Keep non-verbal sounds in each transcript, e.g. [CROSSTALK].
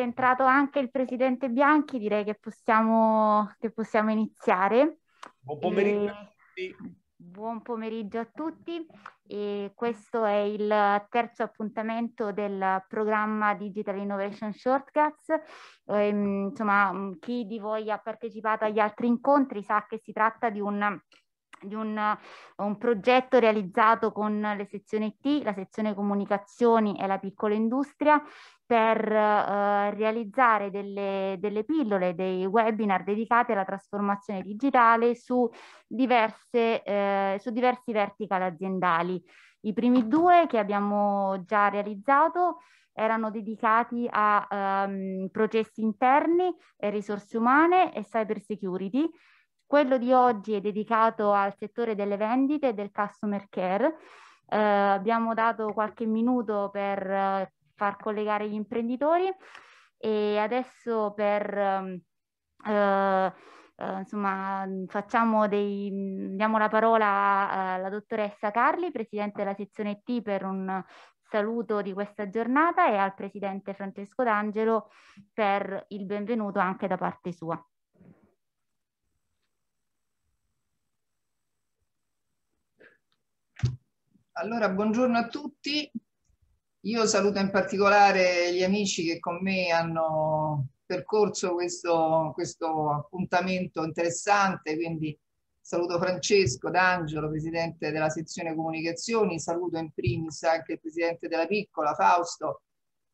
è entrato anche il presidente Bianchi, direi che possiamo, che possiamo iniziare. Buon pomeriggio. E... Buon pomeriggio a tutti e questo è il terzo appuntamento del programma Digital Innovation Shortcuts. Ehm, insomma, chi di voi ha partecipato agli altri incontri sa che si tratta di un di un, un, progetto realizzato con le sezioni T, la sezione comunicazioni e la piccola industria per eh, realizzare delle, delle, pillole, dei webinar dedicati alla trasformazione digitale su, diverse, eh, su diversi vertical aziendali. I primi due che abbiamo già realizzato erano dedicati a um, processi interni, e risorse umane e cyber security quello di oggi è dedicato al settore delle vendite e del customer care. Eh, abbiamo dato qualche minuto per eh, far collegare gli imprenditori e adesso per... Ehm, eh, Uh, insomma, facciamo dei, diamo la parola eh, alla dottoressa Carli, presidente della sezione T, per un saluto di questa giornata e al presidente Francesco D'Angelo per il benvenuto anche da parte sua. Allora, buongiorno a tutti. Io saluto in particolare gli amici che con me hanno percorso questo, questo appuntamento interessante, quindi saluto Francesco D'Angelo, presidente della sezione comunicazioni, saluto in primis anche il presidente della piccola, Fausto,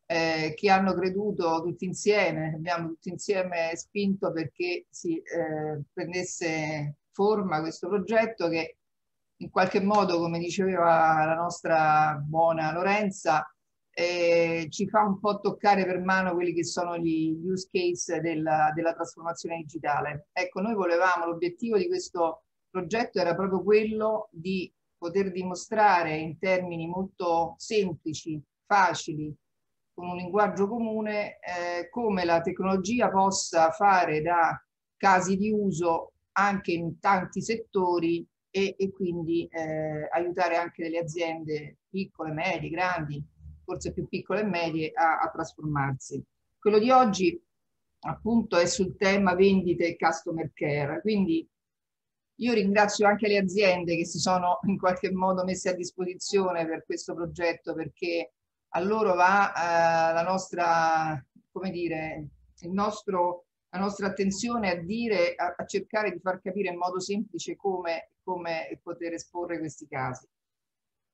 eh, che hanno creduto tutti insieme, abbiamo tutti insieme spinto perché si eh, prendesse forma questo progetto che in qualche modo, come diceva la nostra buona Lorenza, eh, ci fa un po' toccare per mano quelli che sono gli use case della, della trasformazione digitale. Ecco, noi volevamo, l'obiettivo di questo progetto era proprio quello di poter dimostrare in termini molto semplici, facili, con un linguaggio comune, eh, come la tecnologia possa fare da casi di uso anche in tanti settori e, e quindi eh, aiutare anche delle aziende piccole, medie, grandi, forse più piccole e medie, a, a trasformarsi. Quello di oggi appunto è sul tema vendite e customer care, quindi io ringrazio anche le aziende che si sono in qualche modo messe a disposizione per questo progetto perché a loro va eh, la nostra, come dire, il nostro, la nostra attenzione a dire, a, a cercare di far capire in modo semplice come come poter esporre questi casi.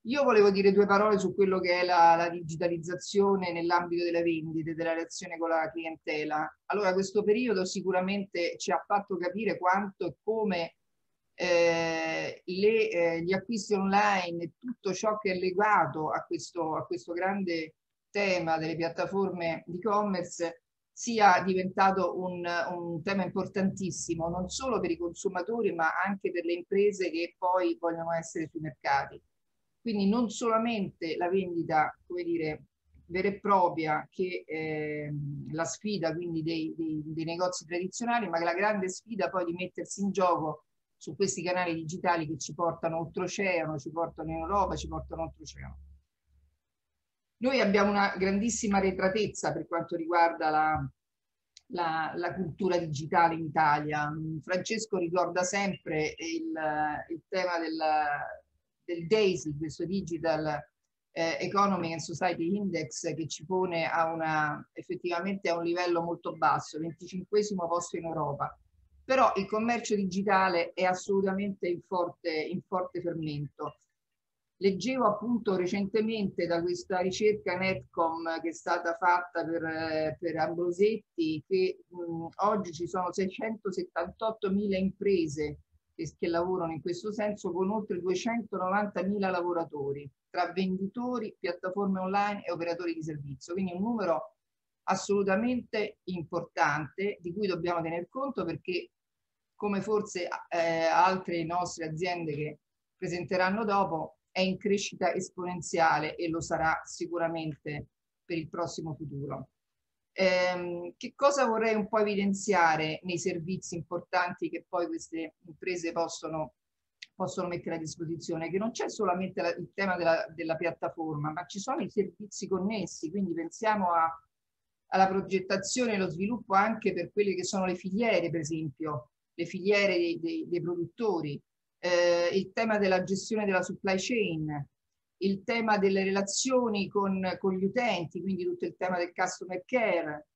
Io volevo dire due parole su quello che è la, la digitalizzazione nell'ambito della vendita e della relazione con la clientela. Allora, questo periodo sicuramente ci ha fatto capire quanto e come eh, le, eh, gli acquisti online e tutto ciò che è legato a questo, a questo grande tema delle piattaforme di e-commerce sia diventato un, un, tema importantissimo non solo per i consumatori ma anche per le imprese che poi vogliono essere sui mercati. Quindi non solamente la vendita, come dire, vera e propria che eh, la sfida quindi dei, dei, dei negozi tradizionali, ma la grande sfida poi di mettersi in gioco su questi canali digitali che ci portano oltreoceano, ci portano in Europa, ci portano oltreoceano. Noi abbiamo una grandissima retratezza per quanto riguarda la, la, la, cultura digitale in Italia. Francesco ricorda sempre il, il tema del, del DAISY, questo Digital eh, Economy and Society Index, che ci pone a una, effettivamente a un livello molto basso, 25 posto in Europa. Però il commercio digitale è assolutamente in forte, in forte fermento. Leggevo appunto recentemente da questa ricerca Netcom che è stata fatta per, eh, per Ambrosetti che mh, oggi ci sono 678.000 imprese che, che, lavorano in questo senso con oltre 290.000 lavoratori tra venditori, piattaforme online e operatori di servizio. Quindi un numero assolutamente importante di cui dobbiamo tener conto perché come forse eh, altre nostre aziende che presenteranno dopo, è in crescita esponenziale e lo sarà sicuramente per il prossimo futuro. Eh, che cosa vorrei un po' evidenziare nei servizi importanti che poi queste imprese possono, possono mettere a disposizione? Che non c'è solamente la, il tema della, della, piattaforma, ma ci sono i servizi connessi, quindi pensiamo a, alla progettazione e lo sviluppo anche per quelle che sono le filiere, per esempio, le filiere dei, dei, dei produttori, eh, il tema della gestione della supply chain, il tema delle relazioni con, con gli utenti, quindi tutto il tema del customer care,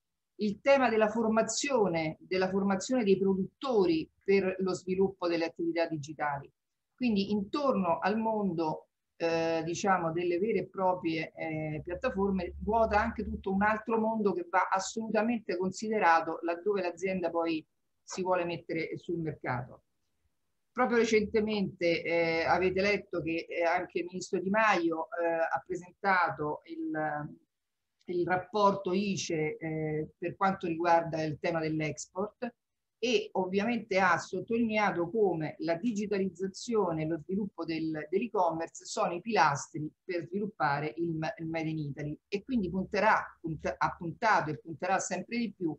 il tema della formazione, della formazione dei produttori per lo sviluppo delle attività digitali. Quindi intorno al mondo eh, diciamo, delle vere e proprie eh, piattaforme vuota anche tutto un altro mondo che va assolutamente considerato laddove l'azienda poi si vuole mettere sul mercato. Proprio recentemente eh, avete letto che eh, anche il ministro Di Maio eh, ha presentato il, il rapporto ICE eh, per quanto riguarda il tema dell'export e ovviamente ha sottolineato come la digitalizzazione e lo sviluppo del, dell'e-commerce sono i pilastri per sviluppare il, il Made in Italy e quindi punterà, punt ha puntato e punterà sempre di più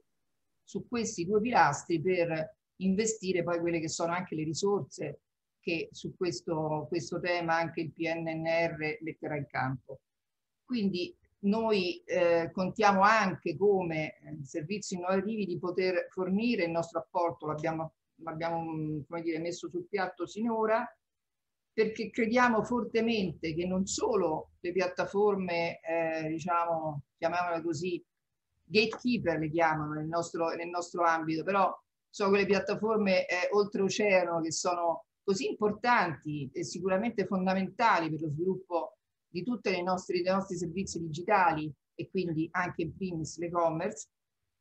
su questi due pilastri per investire poi quelle che sono anche le risorse che su questo, questo tema anche il PNNR metterà in campo. Quindi noi eh, contiamo anche come eh, servizi innovativi di poter fornire il nostro apporto, l'abbiamo, mm, come dire, messo sul piatto sinora, perché crediamo fortemente che non solo le piattaforme, eh, diciamo, chiamiamole così, gatekeeper le chiamano nel nostro, nel nostro ambito, però sono quelle piattaforme eh, oltreoceano che sono così importanti e sicuramente fondamentali per lo sviluppo di tutti i nostri servizi digitali e quindi anche in primis l'e-commerce,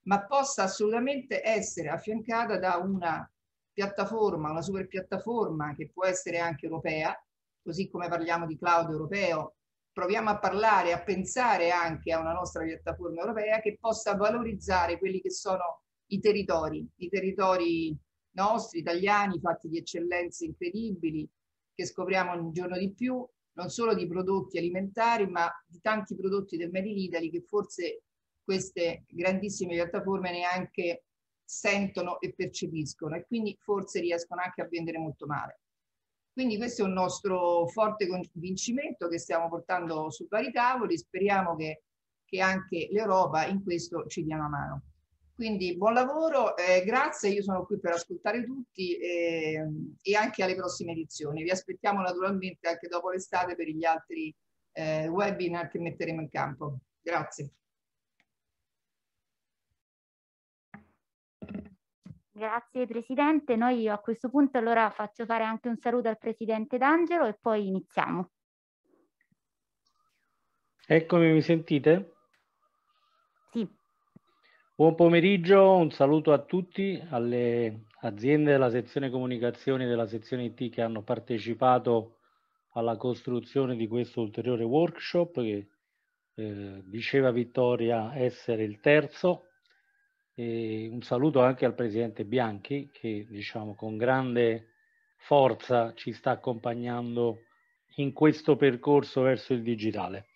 ma possa assolutamente essere affiancata da una piattaforma, una super piattaforma che può essere anche europea, così come parliamo di cloud europeo, proviamo a parlare, a pensare anche a una nostra piattaforma europea che possa valorizzare quelli che sono i territori, i territori nostri, italiani, fatti di eccellenze incredibili che scopriamo ogni giorno di più, non solo di prodotti alimentari, ma di tanti prodotti del Made in Italy che forse queste grandissime piattaforme neanche sentono e percepiscono e quindi forse riescono anche a vendere molto male. Quindi questo è un nostro forte convincimento che stiamo portando su vari tavoli, speriamo che, che anche l'Europa in questo ci dia una mano. Quindi buon lavoro, eh, grazie, io sono qui per ascoltare tutti eh, e anche alle prossime edizioni. Vi aspettiamo naturalmente anche dopo l'estate per gli altri eh, webinar che metteremo in campo. Grazie. Grazie Presidente, noi a questo punto allora faccio fare anche un saluto al Presidente D'Angelo e poi iniziamo. Eccomi, mi sentite? Buon pomeriggio, un saluto a tutti, alle aziende della sezione comunicazioni e della sezione IT che hanno partecipato alla costruzione di questo ulteriore workshop che eh, diceva Vittoria essere il terzo. E un saluto anche al Presidente Bianchi che diciamo con grande forza ci sta accompagnando in questo percorso verso il digitale.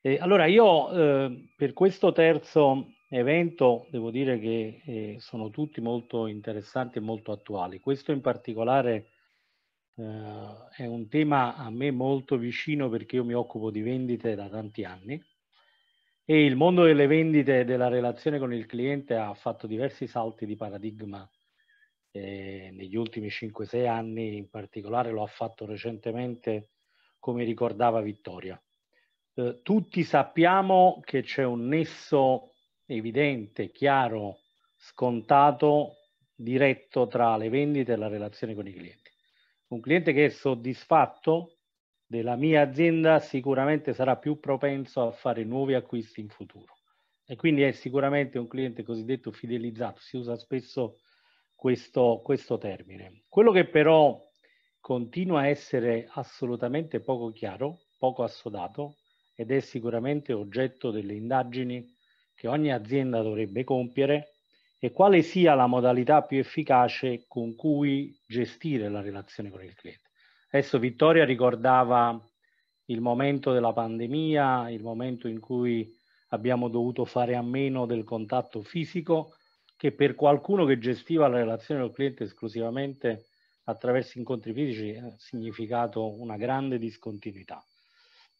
E allora io eh, per questo terzo evento devo dire che eh, sono tutti molto interessanti e molto attuali. Questo in particolare eh, è un tema a me molto vicino perché io mi occupo di vendite da tanti anni e il mondo delle vendite e della relazione con il cliente ha fatto diversi salti di paradigma eh, negli ultimi 5-6 anni, in particolare lo ha fatto recentemente come ricordava Vittoria. Eh, tutti sappiamo che c'è un nesso evidente, chiaro, scontato, diretto tra le vendite e la relazione con i clienti. Un cliente che è soddisfatto della mia azienda sicuramente sarà più propenso a fare nuovi acquisti in futuro e quindi è sicuramente un cliente cosiddetto fidelizzato, si usa spesso questo, questo termine. Quello che però continua a essere assolutamente poco chiaro, poco assodato ed è sicuramente oggetto delle indagini che ogni azienda dovrebbe compiere e quale sia la modalità più efficace con cui gestire la relazione con il cliente. Adesso Vittoria ricordava il momento della pandemia, il momento in cui abbiamo dovuto fare a meno del contatto fisico, che per qualcuno che gestiva la relazione con il cliente esclusivamente attraverso incontri fisici ha significato una grande discontinuità.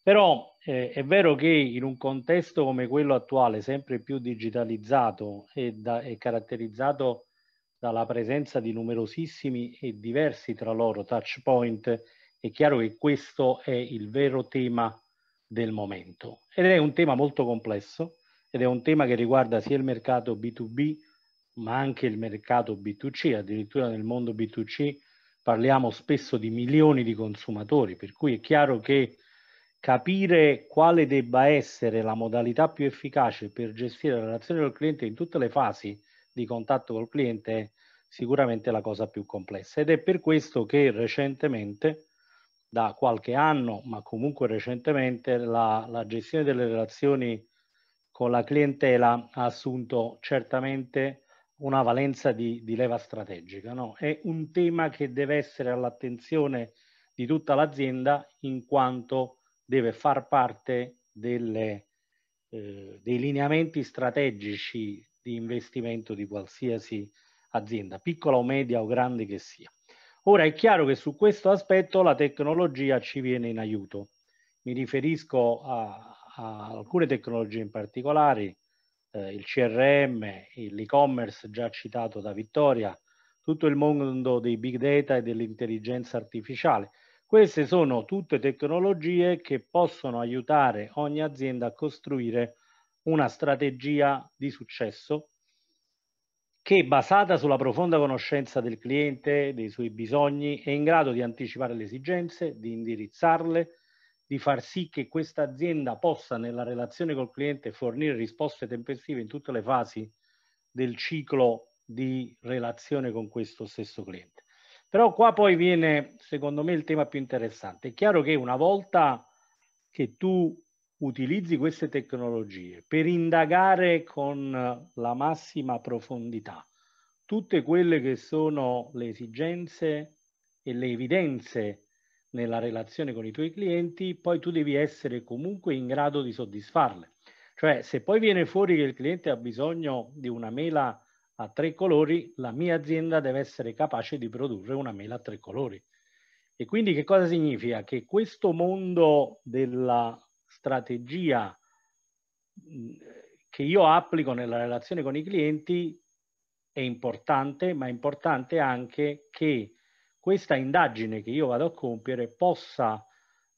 Però eh, è vero che in un contesto come quello attuale, sempre più digitalizzato e, da, e caratterizzato dalla presenza di numerosissimi e diversi tra loro touch point, è chiaro che questo è il vero tema del momento. Ed è un tema molto complesso ed è un tema che riguarda sia il mercato B2B ma anche il mercato B2C, addirittura nel mondo B2C parliamo spesso di milioni di consumatori, per cui è chiaro che capire quale debba essere la modalità più efficace per gestire la relazione col cliente in tutte le fasi di contatto col cliente è sicuramente la cosa più complessa ed è per questo che recentemente, da qualche anno, ma comunque recentemente, la, la gestione delle relazioni con la clientela ha assunto certamente una valenza di, di leva strategica. No? È un tema che deve essere all'attenzione di tutta l'azienda in quanto deve far parte delle, eh, dei lineamenti strategici di investimento di qualsiasi azienda, piccola o media o grande che sia. Ora è chiaro che su questo aspetto la tecnologia ci viene in aiuto. Mi riferisco a, a alcune tecnologie in particolare, eh, il CRM, l'e-commerce già citato da Vittoria, tutto il mondo dei big data e dell'intelligenza artificiale. Queste sono tutte tecnologie che possono aiutare ogni azienda a costruire una strategia di successo che basata sulla profonda conoscenza del cliente, dei suoi bisogni, è in grado di anticipare le esigenze, di indirizzarle, di far sì che questa azienda possa nella relazione col cliente fornire risposte tempestive in tutte le fasi del ciclo di relazione con questo stesso cliente. Però qua poi viene, secondo me, il tema più interessante. È chiaro che una volta che tu utilizzi queste tecnologie per indagare con la massima profondità tutte quelle che sono le esigenze e le evidenze nella relazione con i tuoi clienti, poi tu devi essere comunque in grado di soddisfarle. Cioè, se poi viene fuori che il cliente ha bisogno di una mela a tre colori, la mia azienda deve essere capace di produrre una mela a tre colori. E quindi che cosa significa? Che questo mondo della strategia che io applico nella relazione con i clienti è importante, ma è importante anche che questa indagine che io vado a compiere possa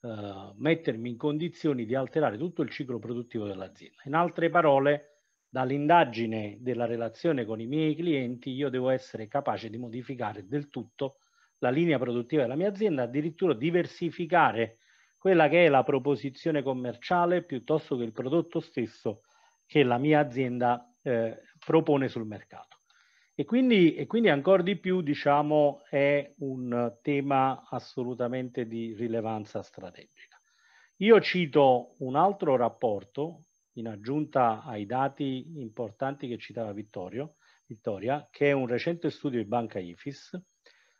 eh, mettermi in condizioni di alterare tutto il ciclo produttivo dell'azienda. In altre parole, dall'indagine della relazione con i miei clienti io devo essere capace di modificare del tutto la linea produttiva della mia azienda, addirittura diversificare quella che è la proposizione commerciale piuttosto che il prodotto stesso che la mia azienda eh, propone sul mercato. E quindi, e quindi ancora di più, diciamo, è un tema assolutamente di rilevanza strategica. Io cito un altro rapporto in aggiunta ai dati importanti che citava Vittorio, Vittoria, che è un recente studio di Banca IFIS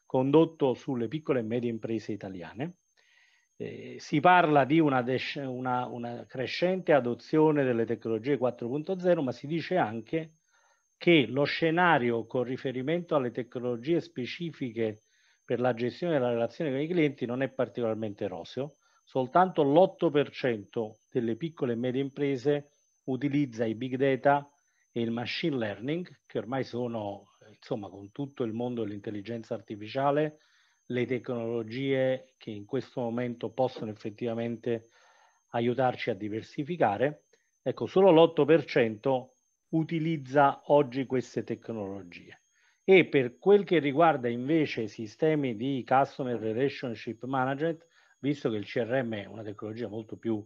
condotto sulle piccole e medie imprese italiane. Eh, si parla di una, una, una, crescente adozione delle tecnologie 4.0, ma si dice anche che lo scenario con riferimento alle tecnologie specifiche per la gestione della relazione con i clienti non è particolarmente roseo, soltanto l'8% delle piccole e medie imprese utilizza i big data e il machine learning, che ormai sono, insomma, con tutto il mondo dell'intelligenza artificiale, le tecnologie che in questo momento possono effettivamente aiutarci a diversificare. Ecco, solo l'8% utilizza oggi queste tecnologie. E per quel che riguarda invece i sistemi di Customer Relationship Management, visto che il CRM è una tecnologia molto più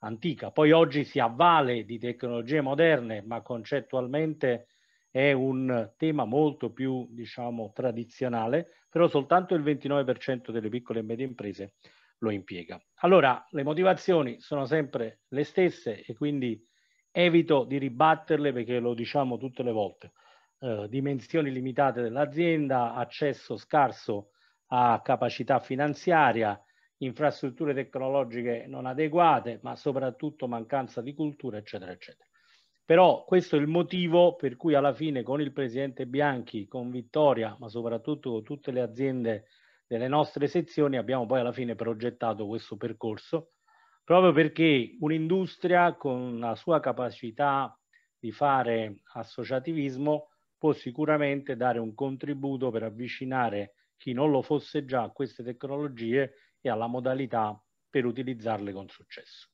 antica. Poi oggi si avvale di tecnologie moderne, ma concettualmente è un tema molto più, diciamo, tradizionale, però soltanto il 29% delle piccole e medie imprese lo impiega. Allora, le motivazioni sono sempre le stesse e quindi evito di ribatterle perché lo diciamo tutte le volte. Eh, dimensioni limitate dell'azienda, accesso scarso a capacità finanziaria, infrastrutture tecnologiche non adeguate, ma soprattutto mancanza di cultura, eccetera, eccetera. Però questo è il motivo per cui alla fine con il presidente Bianchi, con Vittoria, ma soprattutto con tutte le aziende delle nostre sezioni, abbiamo poi alla fine progettato questo percorso, proprio perché un'industria con la sua capacità di fare associativismo può sicuramente dare un contributo per avvicinare chi non lo fosse già a queste tecnologie e alla modalità per utilizzarle con successo.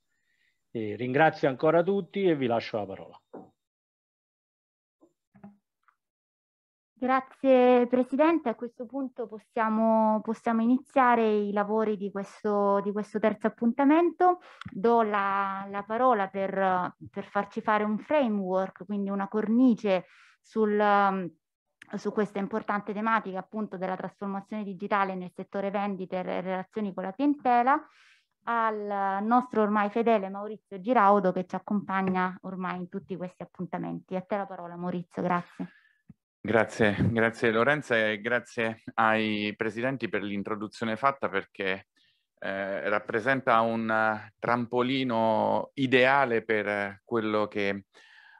E ringrazio ancora tutti e vi lascio la parola. Grazie Presidente, a questo punto possiamo, possiamo iniziare i lavori di questo, di questo terzo appuntamento. Do la, la parola per, per, farci fare un framework, quindi una cornice sul su questa importante tematica appunto della trasformazione digitale nel settore vendite e relazioni con la clientela al nostro ormai fedele Maurizio Giraudo che ci accompagna ormai in tutti questi appuntamenti. A te la parola Maurizio, grazie. Grazie, grazie Lorenza e grazie ai presidenti per l'introduzione fatta perché eh, rappresenta un trampolino ideale per quello che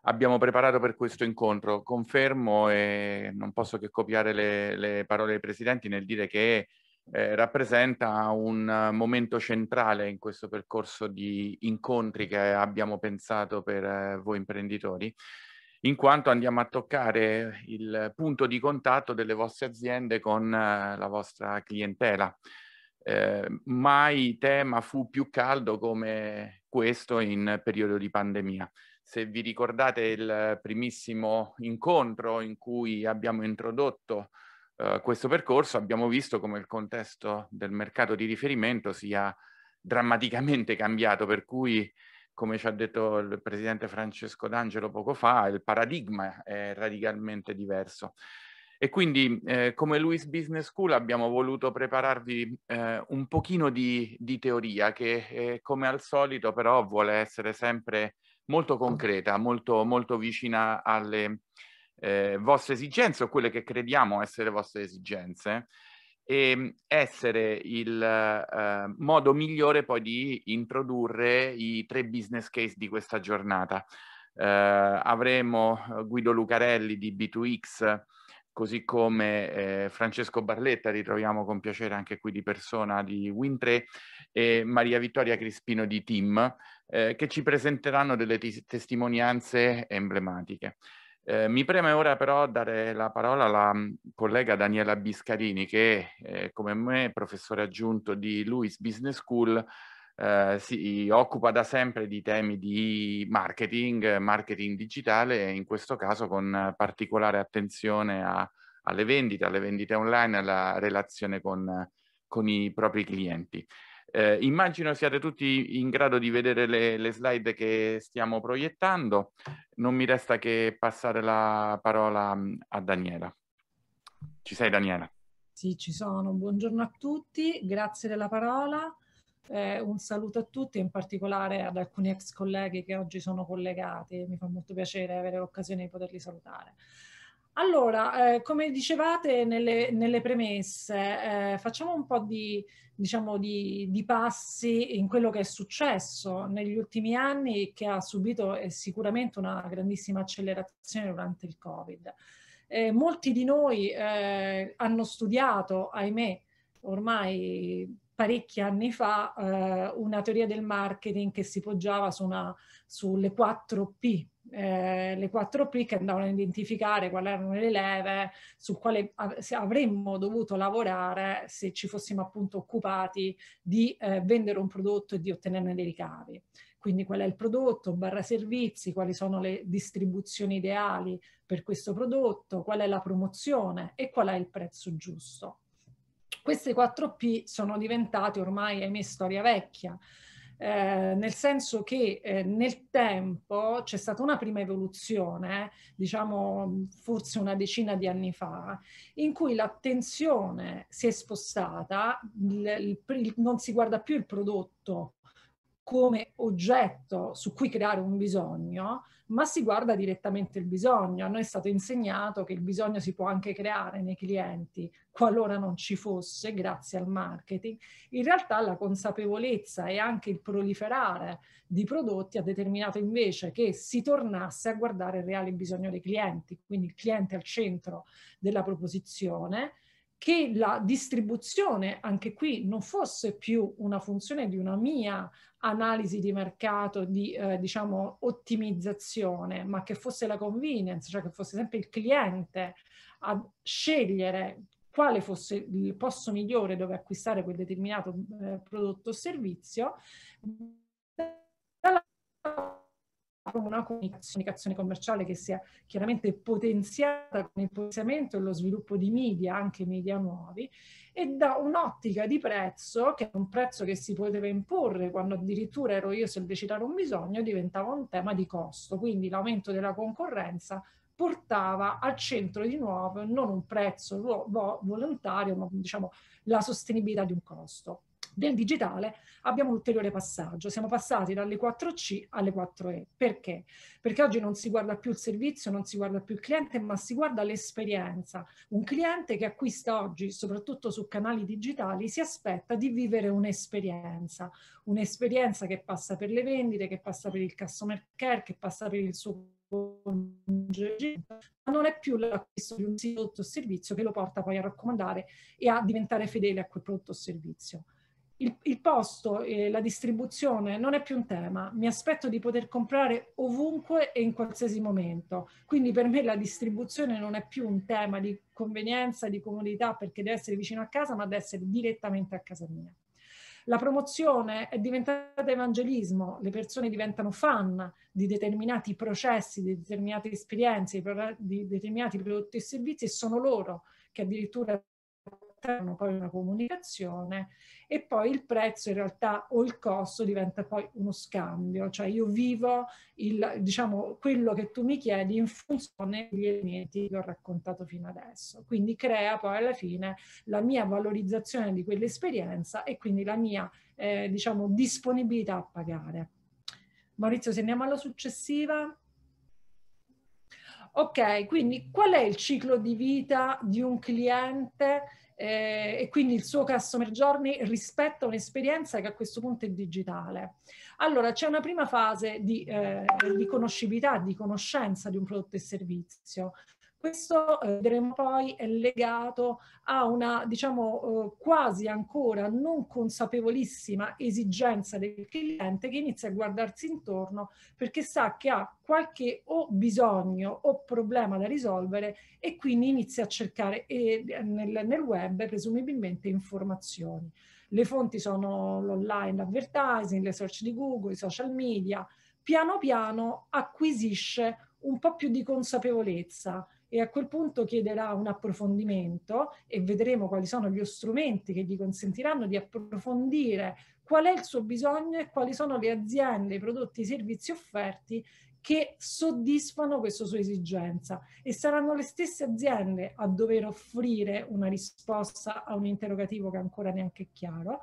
abbiamo preparato per questo incontro. Confermo e non posso che copiare le, le parole dei presidenti nel dire che eh, rappresenta un momento centrale in questo percorso di incontri che abbiamo pensato per eh, voi imprenditori in quanto andiamo a toccare il punto di contatto delle vostre aziende con eh, la vostra clientela. Eh, mai tema fu più caldo come questo in periodo di pandemia se vi ricordate il primissimo incontro in cui abbiamo introdotto eh, questo percorso, abbiamo visto come il contesto del mercato di riferimento sia drammaticamente cambiato, per cui, come ci ha detto il presidente Francesco D'Angelo poco fa, il paradigma è radicalmente diverso. E quindi eh, come Luis Business School abbiamo voluto prepararvi eh, un pochino di, di teoria che eh, come al solito però vuole essere sempre molto concreta, molto, molto vicina alle eh, vostre esigenze o quelle che crediamo essere vostre esigenze e ehm, essere il eh, modo migliore poi di introdurre i tre business case di questa giornata. Eh, avremo eh, Guido Lucarelli di B2X così come eh, Francesco Barletta, ritroviamo con piacere anche qui di persona di Win3, e Maria Vittoria Crispino di Team, eh, che ci presenteranno delle testimonianze emblematiche. Eh, mi preme ora però dare la parola alla mm, collega Daniela Biscarini, che eh, come me è professore aggiunto di Lewis Business School, eh, si occupa da sempre di temi di marketing, marketing digitale e in questo caso con particolare attenzione a, alle vendite, alle vendite online, alla relazione con, con i propri clienti. Eh, immagino siate tutti in grado di vedere le, le, slide che stiamo proiettando. Non mi resta che passare la parola mm, a Daniela. Ci sei Daniela? Sì, ci sono. Buongiorno a tutti, grazie della parola. Eh, un saluto a tutti, in particolare ad alcuni ex colleghi che oggi sono collegati, mi fa molto piacere avere l'occasione di poterli salutare. Allora, eh, come dicevate nelle, nelle premesse, eh, facciamo un po' di, diciamo, di, di, passi in quello che è successo negli ultimi anni che ha subito eh, sicuramente una grandissima accelerazione durante il Covid. Eh, molti di noi eh, hanno studiato, ahimè, ormai parecchi anni fa eh, una teoria del marketing che si poggiava su una, sulle 4P, eh, le 4P che andavano a identificare quali erano le leve su quale av- avremmo dovuto lavorare se ci fossimo appunto occupati di eh, vendere un prodotto e di ottenerne dei ricavi. Quindi qual è il prodotto, barra servizi, quali sono le distribuzioni ideali per questo prodotto, qual è la promozione e qual è il prezzo giusto. Queste 4P sono diventate ormai, ahimè, storia vecchia. Eh, nel senso che eh, nel tempo c'è stata una prima evoluzione, diciamo forse una decina di anni fa, in cui l'attenzione si è spostata, il, il, non si guarda più il prodotto come oggetto su cui creare un bisogno, ma si guarda direttamente il bisogno. A noi è stato insegnato che il bisogno si può anche creare nei clienti, qualora non ci fosse, grazie al marketing. In realtà la consapevolezza e anche il proliferare di prodotti ha determinato invece che si tornasse a guardare il reale bisogno dei clienti, quindi il cliente al centro della proposizione che la distribuzione anche qui non fosse più una funzione di una mia analisi di mercato, di eh, diciamo ottimizzazione, ma che fosse la convenience, cioè che fosse sempre il cliente a scegliere quale fosse il posto migliore dove acquistare quel determinato eh, prodotto o servizio, dalla una comunicazione commerciale che sia chiaramente potenziata con il potenziamento e lo sviluppo di media, anche media nuovi, e da un'ottica di prezzo, che è un prezzo che si poteva imporre quando addirittura ero io sollecitare un bisogno, diventava un tema di costo. Quindi l'aumento della concorrenza portava al centro di nuovo non un prezzo volontario, ma diciamo la sostenibilità di un costo del digitale abbiamo un ulteriore passaggio. Siamo passati dalle 4C alle 4E. Perché? Perché oggi non si guarda più il servizio, non si guarda più il cliente, ma si guarda l'esperienza. Un cliente che acquista oggi, soprattutto su canali digitali, si aspetta di vivere un'esperienza, un'esperienza che passa per le vendite, che passa per il customer care, che passa per il suo ma non è più l'acquisto di un prodotto o servizio che lo porta poi a raccomandare e a diventare fedele a quel prodotto o servizio il, il posto e la distribuzione non è più un tema, mi aspetto di poter comprare ovunque e in qualsiasi momento. Quindi per me la distribuzione non è più un tema di convenienza, di comodità, perché deve essere vicino a casa, ma deve essere direttamente a casa mia. La promozione è diventata evangelismo, le persone diventano fan di determinati processi, di determinate esperienze, di determinati prodotti e servizi e sono loro che addirittura fanno poi una comunicazione e poi il prezzo in realtà o il costo diventa poi uno scambio, cioè io vivo il, diciamo, quello che tu mi chiedi in funzione degli elementi che ho raccontato fino adesso, quindi crea poi alla fine la mia valorizzazione di quell'esperienza e quindi la mia eh, diciamo, disponibilità a pagare. Maurizio, se andiamo alla successiva. Ok, quindi qual è il ciclo di vita di un cliente eh, e quindi il suo customer journey rispetta un'esperienza che a questo punto è digitale. Allora c'è una prima fase di, eh, di conoscibilità, di conoscenza di un prodotto e servizio. Questo, eh, vedremo poi, è legato a una, diciamo, eh, quasi ancora non consapevolissima esigenza del cliente che inizia a guardarsi intorno perché sa che ha qualche o bisogno o problema da risolvere e quindi inizia a cercare eh, nel, nel web presumibilmente informazioni. Le fonti sono l'online advertising, le search di Google, i social media. Piano piano acquisisce un po' più di consapevolezza, e a quel punto chiederà un approfondimento e vedremo quali sono gli strumenti che gli consentiranno di approfondire qual è il suo bisogno e quali sono le aziende, i prodotti, i servizi offerti che soddisfano questa sua esigenza e saranno le stesse aziende a dover offrire una risposta a un interrogativo che è ancora neanche chiaro.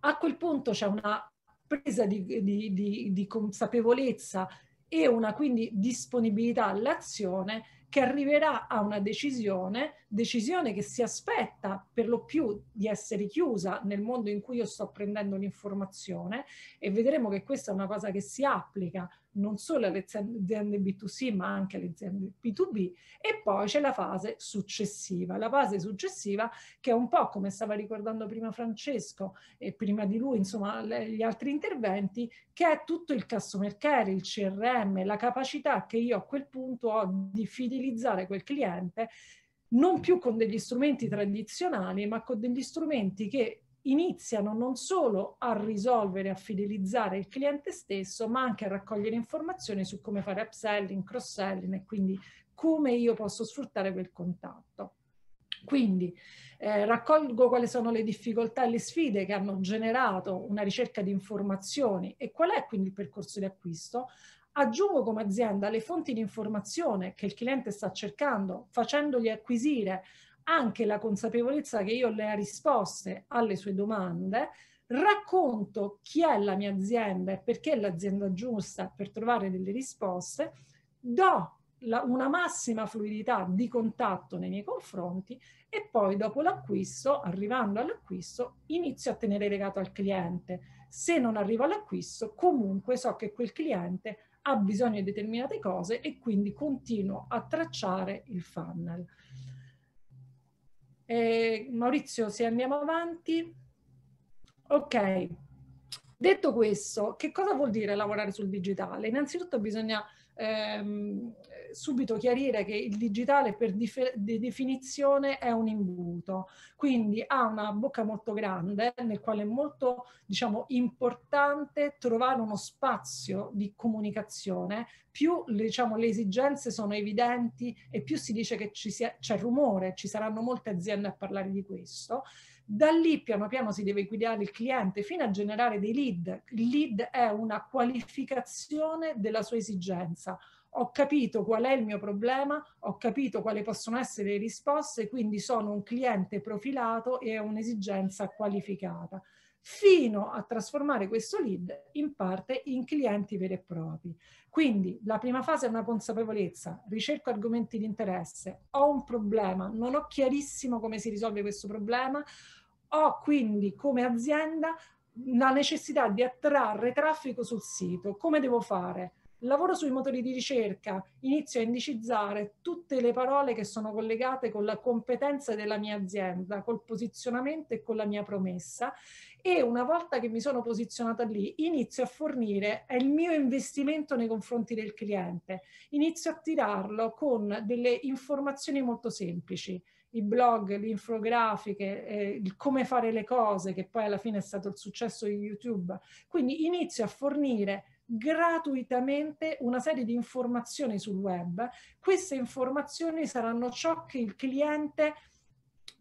A quel punto c'è una presa di, di, di, di consapevolezza e una quindi disponibilità all'azione che arriverà a una decisione, decisione che si aspetta per lo più di essere chiusa nel mondo in cui io sto prendendo l'informazione e vedremo che questa è una cosa che si applica non solo alle aziende B2C ma anche alle aziende B2B e poi c'è la fase successiva, la fase successiva che è un po' come stava ricordando prima Francesco e prima di lui insomma le, gli altri interventi che è tutto il customer care, il CRM, la capacità che io a quel punto ho di fidelizzare quel cliente non più con degli strumenti tradizionali, ma con degli strumenti che iniziano non solo a risolvere, a fidelizzare il cliente stesso, ma anche a raccogliere informazioni su come fare upselling, cross-selling e quindi come io posso sfruttare quel contatto. Quindi eh, raccolgo quali sono le difficoltà e le sfide che hanno generato una ricerca di informazioni e qual è quindi il percorso di acquisto. Aggiungo come azienda le fonti di informazione che il cliente sta cercando, facendogli acquisire anche la consapevolezza che io le ho risposte alle sue domande, racconto chi è la mia azienda e perché è l'azienda giusta per trovare delle risposte, do la, una massima fluidità di contatto nei miei confronti e poi dopo l'acquisto, arrivando all'acquisto, inizio a tenere legato al cliente. Se non arrivo all'acquisto, comunque so che quel cliente ha bisogno di determinate cose e quindi continuo a tracciare il funnel. Eh, Maurizio, se andiamo avanti. Ok, detto questo, che cosa vuol dire lavorare sul digitale? Innanzitutto bisogna ehm, subito chiarire che il digitale per di definizione è un imbuto, quindi ha una bocca molto grande nel quale è molto diciamo, importante trovare uno spazio di comunicazione, più diciamo, le esigenze sono evidenti e più si dice che c'è rumore, ci saranno molte aziende a parlare di questo. Da lì piano piano si deve guidare il cliente fino a generare dei lead. Il lead è una qualificazione della sua esigenza ho capito qual è il mio problema, ho capito quali possono essere le risposte, quindi sono un cliente profilato e ho un'esigenza qualificata fino a trasformare questo lead in parte in clienti veri e propri. Quindi la prima fase è una consapevolezza, ricerco argomenti di interesse, ho un problema, non ho chiarissimo come si risolve questo problema, ho quindi come azienda la necessità di attrarre traffico sul sito, come devo fare? lavoro sui motori di ricerca, inizio a indicizzare tutte le parole che sono collegate con la competenza della mia azienda, col posizionamento e con la mia promessa e una volta che mi sono posizionata lì inizio a fornire il mio investimento nei confronti del cliente, inizio a tirarlo con delle informazioni molto semplici i blog, le infografiche, eh, il come fare le cose, che poi alla fine è stato il successo di YouTube. Quindi inizio a fornire gratuitamente una serie di informazioni sul web. Queste informazioni saranno ciò che il cliente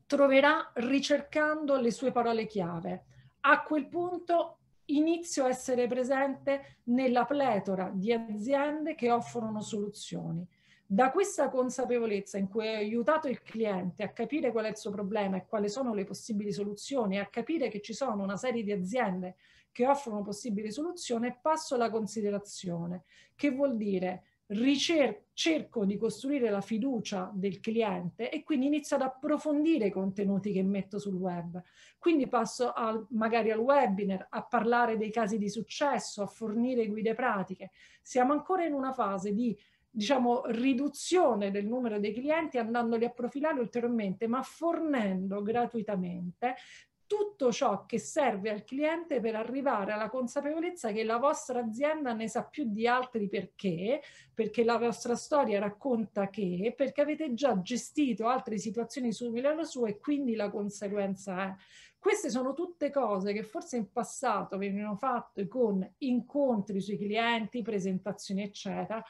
troverà ricercando le sue parole chiave. A quel punto inizio a essere presente nella pletora di aziende che offrono soluzioni. Da questa consapevolezza in cui hai aiutato il cliente a capire qual è il suo problema e quali sono le possibili soluzioni, a capire che ci sono una serie di aziende che che offrono possibili soluzioni, passo alla considerazione, che vuol dire ricer- cerco di costruire la fiducia del cliente e quindi inizio ad approfondire i contenuti che metto sul web. Quindi passo al, magari al webinar, a parlare dei casi di successo, a fornire guide pratiche. Siamo ancora in una fase di diciamo, riduzione del numero dei clienti andandoli a profilare ulteriormente, ma fornendo gratuitamente tutto ciò che serve al cliente per arrivare alla consapevolezza che la vostra azienda ne sa più di altri perché, perché la vostra storia racconta che, perché avete già gestito altre situazioni simili alla sua e quindi la conseguenza è. Queste sono tutte cose che forse in passato venivano fatte con incontri sui clienti, presentazioni, eccetera.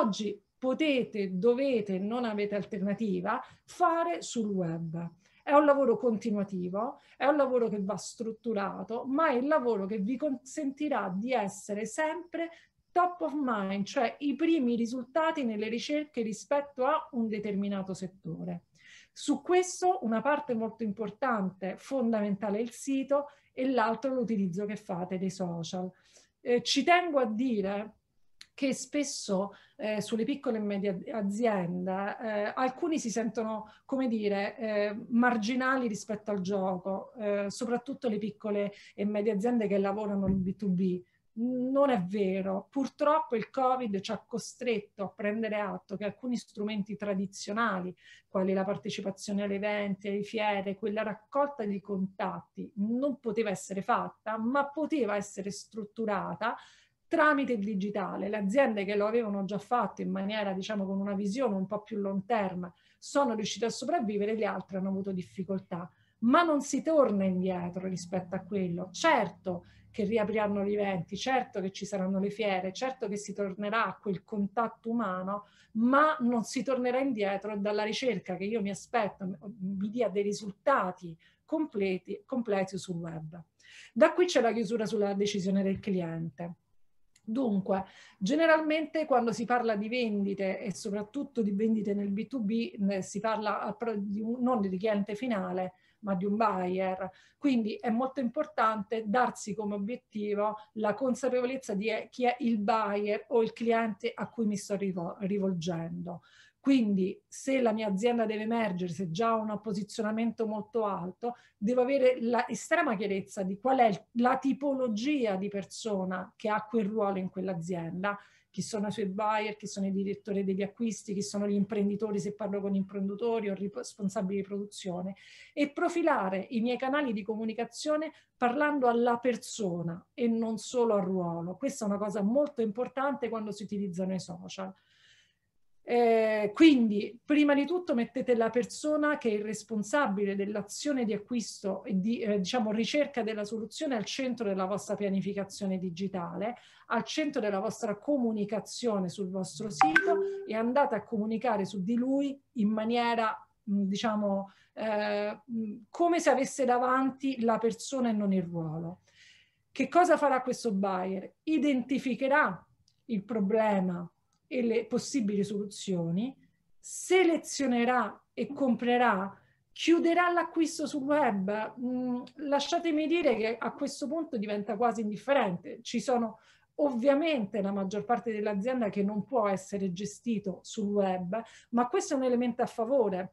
Oggi potete, dovete, non avete alternativa, fare sul web. È un lavoro continuativo, è un lavoro che va strutturato, ma è il lavoro che vi consentirà di essere sempre top of mind, cioè i primi risultati nelle ricerche rispetto a un determinato settore. Su questo una parte molto importante, fondamentale è il sito e l'altro l'utilizzo che fate dei social. Eh, ci tengo a dire che spesso eh, sulle piccole e medie aziende eh, alcuni si sentono, come dire, eh, marginali rispetto al gioco, eh, soprattutto le piccole e medie aziende che lavorano in B2B. Non è vero, purtroppo il Covid ci ha costretto a prendere atto che alcuni strumenti tradizionali, quali la partecipazione agli eventi, alle fiere, quella raccolta di contatti, non poteva essere fatta, ma poteva essere strutturata tramite il digitale. Le aziende che lo avevano già fatto in maniera, diciamo, con una visione un po' più long term, sono riuscite a sopravvivere, le altre hanno avuto difficoltà. Ma non si torna indietro rispetto a quello. Certo che riapriranno gli eventi, certo che ci saranno le fiere, certo che si tornerà a quel contatto umano, ma non si tornerà indietro dalla ricerca che io mi aspetto mi dia dei risultati completi, completi sul web. Da qui c'è la chiusura sulla decisione del cliente. Dunque, generalmente quando si parla di vendite e soprattutto di vendite nel B2B si parla di un, non di cliente finale, ma di un buyer. Quindi è molto importante darsi come obiettivo la consapevolezza di eh, chi è il buyer o il cliente a cui mi sto rivolgendo. Quindi se la mia azienda deve emergere, se già ho un posizionamento molto alto, devo avere l'estrema chiarezza di qual è la tipologia di persona che ha quel ruolo in quell'azienda, chi sono i suoi buyer, chi sono i direttori degli acquisti, chi sono gli imprenditori se parlo con imprenditori o responsabili di produzione e profilare i miei canali di comunicazione parlando alla persona e non solo al ruolo. Questa è una cosa molto importante quando si utilizzano i social. Eh, quindi, prima di tutto, mettete la persona che è il responsabile dell'azione di acquisto e di eh, diciamo, ricerca della soluzione al centro della vostra pianificazione digitale, al centro della vostra comunicazione sul vostro sito e andate a comunicare su di lui in maniera mm, diciamo, eh, mm, come se avesse davanti la persona e non il ruolo. Che cosa farà questo buyer? Identificherà il problema, e le possibili soluzioni, selezionerà e comprerà, chiuderà l'acquisto sul web. Mm, lasciatemi dire che a questo punto diventa quasi indifferente. Ci sono ovviamente la maggior parte dell'azienda che non può essere gestito sul web, ma questo è un elemento a favore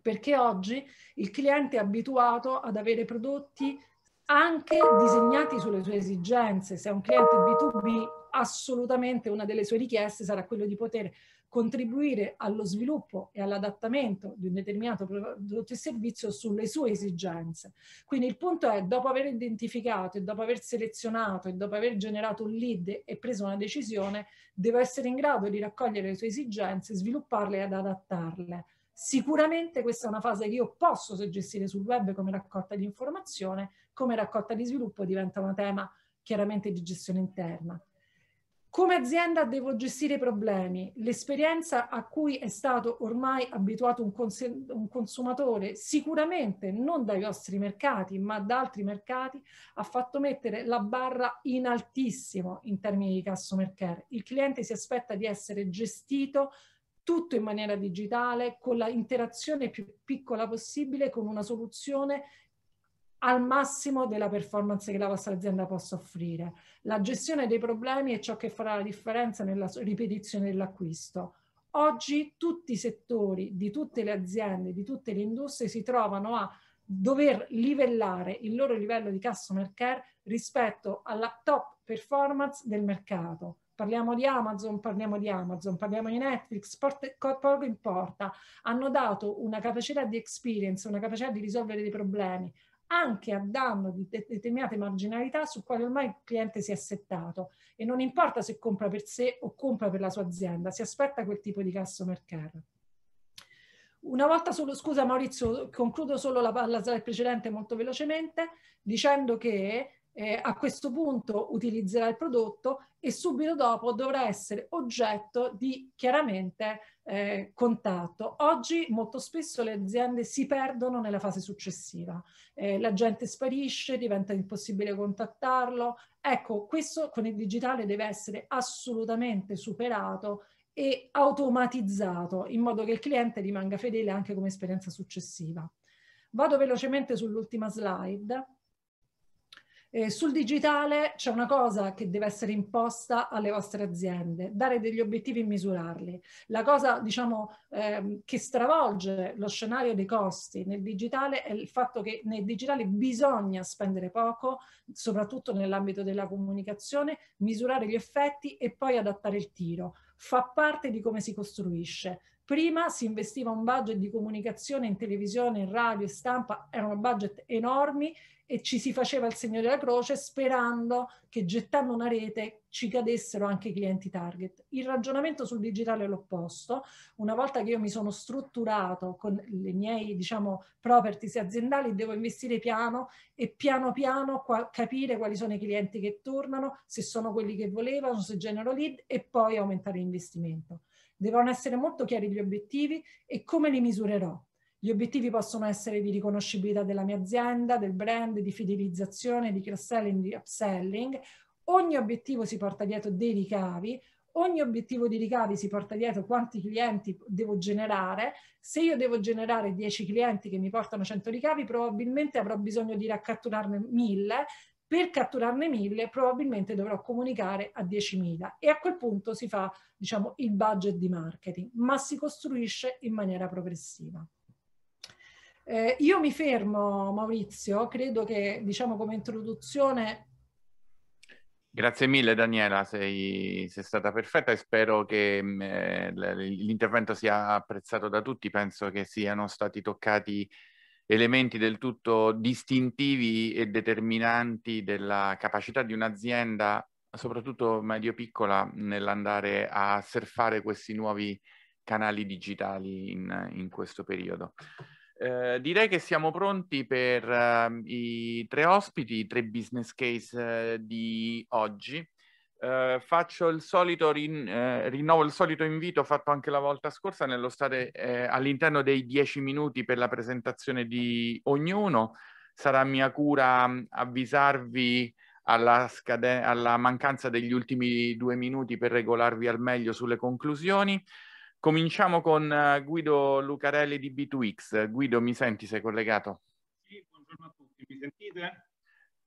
perché oggi il cliente è abituato ad avere prodotti anche disegnati sulle sue esigenze. Se è un cliente B2B, assolutamente una delle sue richieste sarà quello di poter contribuire allo sviluppo e all'adattamento di un determinato prodotto e servizio sulle sue esigenze. Quindi il punto è, dopo aver identificato e dopo aver selezionato e dopo aver generato un lead e preso una decisione, devo essere in grado di raccogliere le sue esigenze, svilupparle ed adattarle. Sicuramente questa è una fase che io posso gestire sul web come raccolta di informazione, come raccolta di sviluppo diventa un tema chiaramente di gestione interna. Come azienda devo gestire i problemi. L'esperienza a cui è stato ormai abituato un, cons- un, consumatore, sicuramente non dai vostri mercati, ma da altri mercati, ha fatto mettere la barra in altissimo in termini di customer care. Il cliente si aspetta di essere gestito tutto in maniera digitale, con l'interazione più piccola possibile, con una soluzione al massimo della performance che la vostra azienda possa offrire. La gestione dei problemi è ciò che farà la differenza nella ripetizione dell'acquisto. Oggi tutti i settori di tutte le aziende, di tutte le industrie si trovano a dover livellare il loro livello di customer care rispetto alla top performance del mercato. Parliamo di Amazon, parliamo di Amazon, parliamo di Netflix, poco importa. Hanno dato una capacità di experience, una capacità di risolvere dei problemi anche a danno di determinate marginalità su quali ormai il cliente si è settato e non importa se compra per sé o compra per la sua azienda, si aspetta quel tipo di customer care. Una volta solo, scusa Maurizio, concludo solo la, la slide precedente molto velocemente dicendo che eh, a questo punto utilizzerà il prodotto e subito dopo dovrà essere oggetto di chiaramente eh, contatto. Oggi molto spesso le aziende si perdono nella fase successiva, eh, la gente sparisce, diventa impossibile contattarlo. Ecco, questo con il digitale deve essere assolutamente superato e automatizzato in modo che il cliente rimanga fedele anche come esperienza successiva. Vado velocemente sull'ultima slide eh, sul digitale c'è una cosa che deve essere imposta alle vostre aziende, dare degli obiettivi e misurarli. La cosa, diciamo, ehm, che stravolge lo scenario dei costi nel digitale è il fatto che nel digitale bisogna spendere poco, soprattutto nell'ambito della comunicazione, misurare gli effetti e poi adattare il tiro. Fa parte di come si costruisce. Prima si investiva un budget di comunicazione in televisione, in radio e stampa, erano budget enormi e ci si faceva il segno della croce sperando che gettando una rete ci cadessero anche i clienti target. Il ragionamento sul digitale è l'opposto. Una volta che io mi sono strutturato con le mie diciamo, properties aziendali, devo investire piano e piano piano qua, capire quali sono i clienti che tornano, se sono quelli che volevano, se genero lead e poi aumentare l'investimento. Devono essere molto chiari gli obiettivi e come li misurerò. Gli obiettivi possono essere di riconoscibilità della mia azienda, del brand, di fidelizzazione, di cross-selling, di upselling. Ogni obiettivo si porta dietro dei ricavi, ogni obiettivo di ricavi si porta dietro quanti clienti devo generare. Se io devo generare 10 clienti che mi portano 100 ricavi, probabilmente avrò bisogno di raccatturarne 1000 per catturarne mille probabilmente dovrò comunicare a 10.000 e a quel punto si fa diciamo, il budget di marketing, ma si costruisce in maniera progressiva. Eh, io mi fermo Maurizio, credo che diciamo come introduzione... Grazie mille Daniela, sei, sei stata perfetta e spero che mm, eh, l'intervento sia apprezzato da tutti, penso che siano stati toccati elementi del tutto distintivi e determinanti della capacità di un'azienda, soprattutto medio piccola, nell'andare a surfare questi nuovi canali digitali in, in questo periodo. Eh, direi che siamo pronti per eh, i tre ospiti, i tre business case eh, di oggi eh, faccio il solito rin, eh, rinnovo il solito invito fatto anche la volta scorsa nello stare eh, all'interno dei dieci minuti per la presentazione di ognuno. Sarà mia cura mm, avvisarvi alla, scade- alla mancanza degli ultimi due minuti per regolarvi al meglio sulle conclusioni. Cominciamo con eh, Guido Lucarelli di B2X. Guido, mi senti? Sei collegato? Sì, buongiorno a tutti. Mi sentite?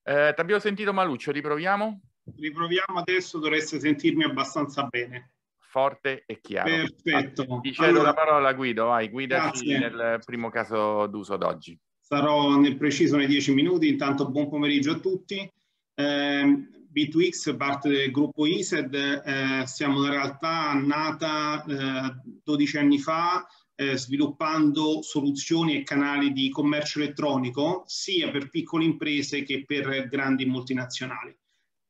Eh, Ti abbiamo sentito Maluccio, riproviamo? Riproviamo adesso, dovreste sentirmi abbastanza bene. Forte e chiaro. Perfetto. Ti cedo allora, la parola Guido, vai, guidaci grazie. nel primo caso d'uso d'oggi. Sarò nel preciso nei dieci minuti, intanto buon pomeriggio a tutti. Eh, B2X, parte del gruppo ISED, eh, siamo in realtà nata eh, 12 anni fa eh, sviluppando soluzioni e canali di commercio elettronico sia per piccole imprese che per grandi multinazionali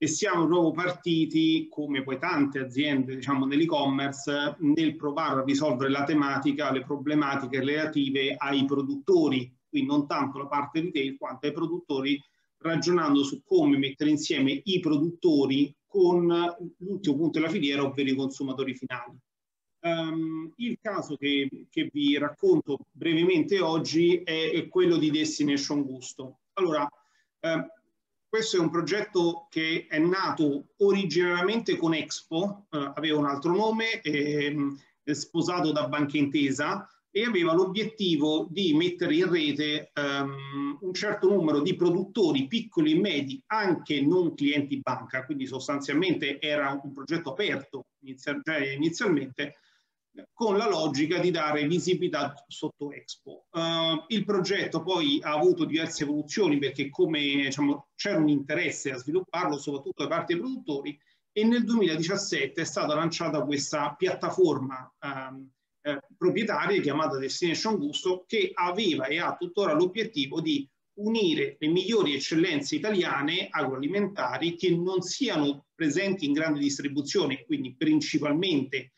e siamo proprio partiti, come poi tante aziende diciamo, nell'e-commerce, nel provare a risolvere la tematica, le problematiche relative ai produttori, quindi non tanto la parte retail quanto ai produttori, ragionando su come mettere insieme i produttori con l'ultimo punto della filiera, ovvero i consumatori finali. Um, il caso che, che, vi racconto brevemente oggi è, è quello di Destination Gusto. Allora, eh, questo è un progetto che è nato originariamente con Expo, eh, aveva un altro nome, ehm, sposato da Banca Intesa e aveva l'obiettivo di mettere in rete ehm, un certo numero di produttori piccoli e medi, anche non clienti banca, quindi sostanzialmente era un progetto aperto inizialmente, con la logica di dare visibilità sotto Expo. Uh, il progetto poi ha avuto diverse evoluzioni perché come diciamo, c'era un interesse a svilupparlo soprattutto da parte dei produttori e nel 2017 è stata lanciata questa piattaforma um, eh, proprietaria chiamata Destination Gusto che aveva e ha tuttora l'obiettivo di unire le migliori eccellenze italiane agroalimentari che non siano presenti in grande distribuzione, quindi principalmente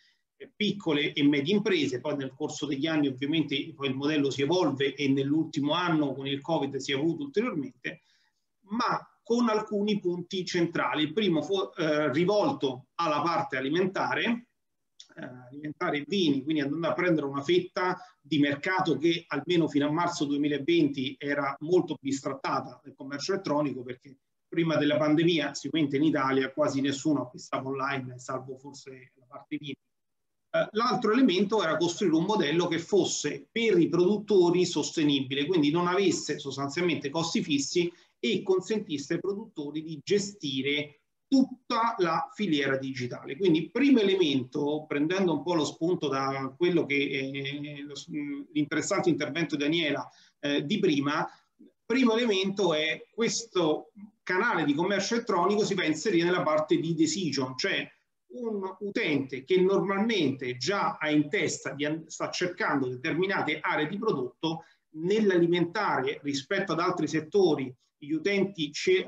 piccole e medie imprese, poi nel corso degli anni ovviamente il modello si evolve e nell'ultimo anno con il Covid si è avuto ulteriormente, ma con alcuni punti centrali. Il primo fu eh, rivolto alla parte alimentare, eh, alimentare e vini, quindi andando a prendere una fetta di mercato che almeno fino a marzo 2020 era molto bistrattata del commercio elettronico perché prima della pandemia sicuramente in Italia quasi nessuno acquistava online, salvo forse la parte vini eh, l'altro elemento era costruire un modello che fosse per i produttori sostenibile, quindi non avesse sostanzialmente costi fissi e consentisse ai produttori di gestire tutta la filiera digitale. Quindi primo elemento, prendendo un po' lo spunto da quello che eh, l'interessante intervento di Daniela eh, di prima, primo elemento è questo canale di commercio elettronico si va a inserire nella parte di decision, cioè un utente che normalmente già ha in testa, sta cercando determinate aree di prodotto, nell'alimentare rispetto ad altri settori gli utenti eh,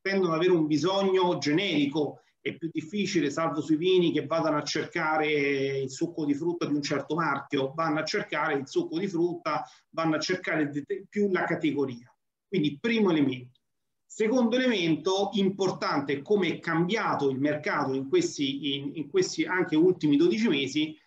tendono ad avere un bisogno generico, è più difficile, salvo sui vini che vadano a cercare il succo di frutta di un certo marchio, vanno a cercare il succo di frutta, vanno a cercare più la categoria. Quindi primo elemento. Secondo elemento importante, come è cambiato il mercato in questi, in, in questi anche ultimi 12 mesi,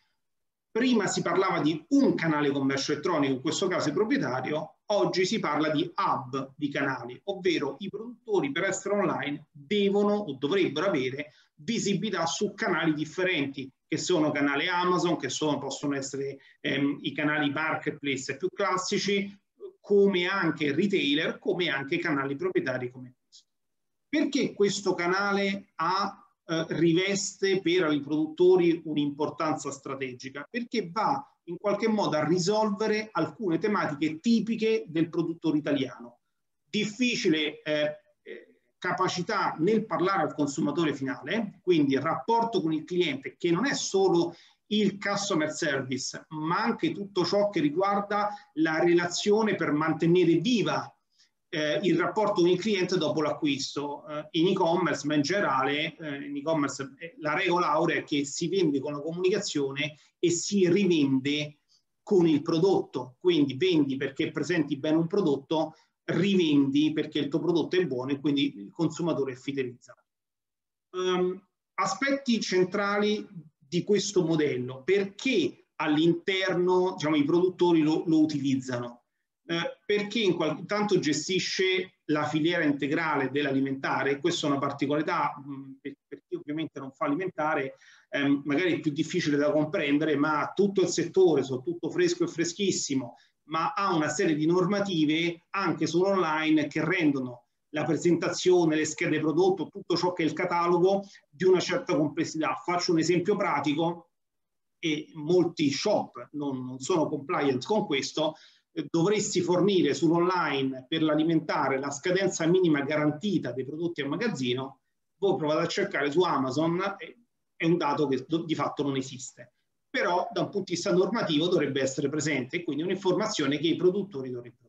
prima si parlava di un canale commercio elettronico, in questo caso il proprietario, oggi si parla di hub di canali, ovvero i produttori per essere online devono o dovrebbero avere visibilità su canali differenti, che sono canale Amazon, che sono, possono essere ehm, i canali marketplace più classici, come anche retailer, come anche canali proprietari come questo. Perché questo canale ha, eh, riveste per i produttori un'importanza strategica? Perché va in qualche modo a risolvere alcune tematiche tipiche del produttore italiano. Difficile eh, eh capacità nel parlare al consumatore finale, quindi il rapporto con il cliente che non è solo il customer service, ma anche tutto ciò che riguarda la relazione per mantenere viva eh, il rapporto con il cliente dopo l'acquisto. Eh, in e-commerce, ma in generale, eh, in e-commerce eh, la regola aurea è che si vende con la comunicazione e si rivende con il prodotto. Quindi vendi perché presenti bene un prodotto, rivendi perché il tuo prodotto è buono e quindi il consumatore è fidelizzato. Um, aspetti centrali di questo modello, perché all'interno diciamo, i produttori lo, lo utilizzano, eh, perché in qualche, tanto gestisce la filiera integrale dell'alimentare, questa è una particolarità mh, mm, per, chi ovviamente non fa alimentare, ehm, magari è più difficile da comprendere, ma tutto il settore, soprattutto fresco e freschissimo, ma ha una serie di normative anche solo online che rendono la presentazione, le schede prodotto, tutto ciò che è il catalogo di una certa complessità. Faccio un esempio pratico e molti shop non, non sono compliant con questo, eh, dovresti fornire sull'online per l'alimentare la scadenza minima garantita dei prodotti a magazzino, voi provate a cercare su Amazon, eh, è un dato che di fatto non esiste. Però da un punto di vista normativo dovrebbe essere presente, quindi un'informazione che i produttori dovrebbero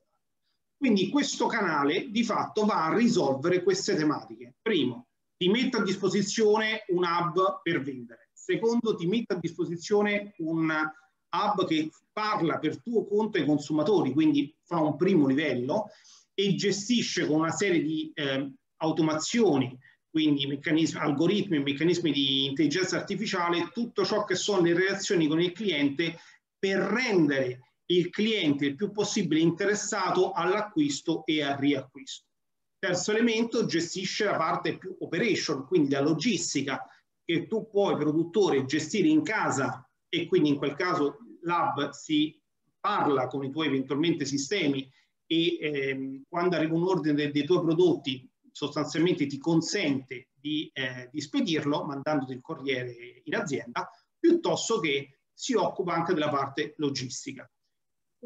quindi questo canale di fatto va a risolvere queste tematiche. Primo, ti mette a disposizione un hub per vendere. Secondo, ti mette a disposizione un hub che parla per tuo conto ai consumatori, quindi fa un primo livello e gestisce con una serie di eh, automazioni, quindi meccanismi, algoritmi meccanismi di intelligenza artificiale, tutto ciò che sono le relazioni con il cliente per rendere il cliente il più possibile interessato all'acquisto e al riacquisto. Terzo elemento, gestisce la parte più operation, quindi la logistica che tu puoi produttore gestire in casa e quindi in quel caso l'hub si parla con i tuoi eventualmente sistemi e ehm, quando arriva un ordine dei, dei, tuoi prodotti sostanzialmente ti consente di, eh, di spedirlo mandandoti il corriere in azienda piuttosto che si occupa anche della parte logistica.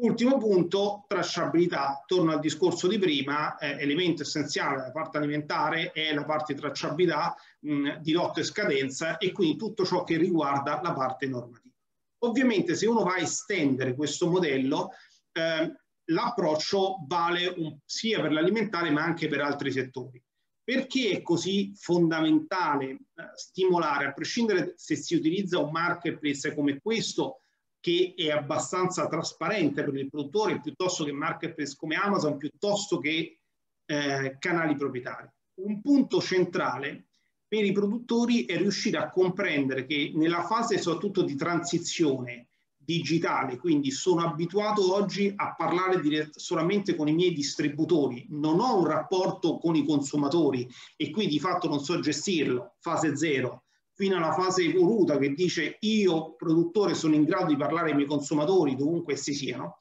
Ultimo punto, tracciabilità. Torno al discorso di prima, eh, elemento essenziale della parte alimentare è la parte di tracciabilità mh, di lotto e scadenza e quindi tutto ciò che riguarda la parte normativa. Ovviamente se uno va a estendere questo modello, eh, l'approccio vale un, sia per l'alimentare ma anche per altri settori. Perché è così fondamentale eh, stimolare, a prescindere se si utilizza un marketplace come questo, che è abbastanza trasparente per il produttore piuttosto che marketplace come Amazon, piuttosto che eh, canali proprietari. Un punto centrale per i produttori è riuscire a comprendere che nella fase soprattutto di transizione digitale, quindi sono abituato oggi a parlare solamente con i miei distributori, non ho un rapporto con i consumatori e qui di fatto non so gestirlo, fase zero fino alla fase evoluta che dice io produttore sono in grado di parlare ai miei consumatori dovunque essi siano,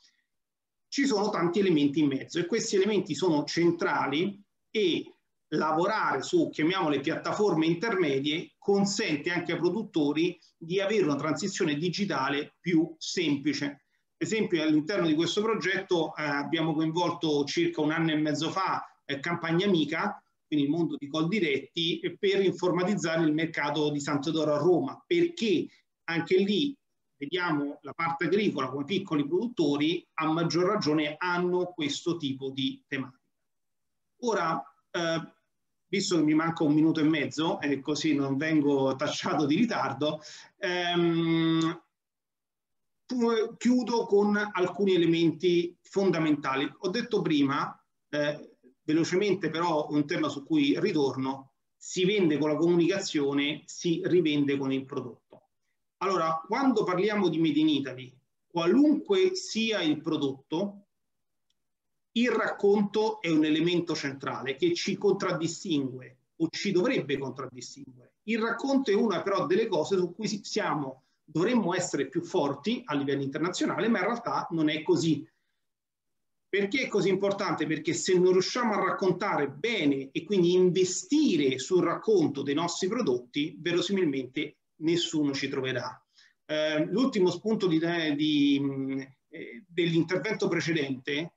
ci sono tanti elementi in mezzo e questi elementi sono centrali e lavorare su, chiamiamole, piattaforme intermedie consente anche ai produttori di avere una transizione digitale più semplice. Per esempio, all'interno di questo progetto eh, abbiamo coinvolto circa un anno e mezzo fa eh, Campagna Amica, quindi il mondo di call diretti, per informatizzare il mercato di Santo Sant'Odoro a Roma, perché anche lì vediamo la parte agricola come piccoli produttori, a maggior ragione hanno questo tipo di tematica. Ora, eh, visto che mi manca un minuto e mezzo e così non vengo tacciato di ritardo, ehm, chiudo con alcuni elementi fondamentali. Ho detto prima, eh, Velocemente però un tema su cui ritorno, si vende con la comunicazione, si rivende con il prodotto. Allora, quando parliamo di Made in Italy, qualunque sia il prodotto, il racconto è un elemento centrale che ci contraddistingue o ci dovrebbe contraddistinguere. Il racconto è una però delle cose su cui siamo, dovremmo essere più forti a livello internazionale, ma in realtà non è così. Perché è così importante? Perché se non riusciamo a raccontare bene e quindi investire sul racconto dei nostri prodotti, verosimilmente nessuno ci troverà. Eh, l'ultimo spunto di, eh, di, eh, dell'intervento precedente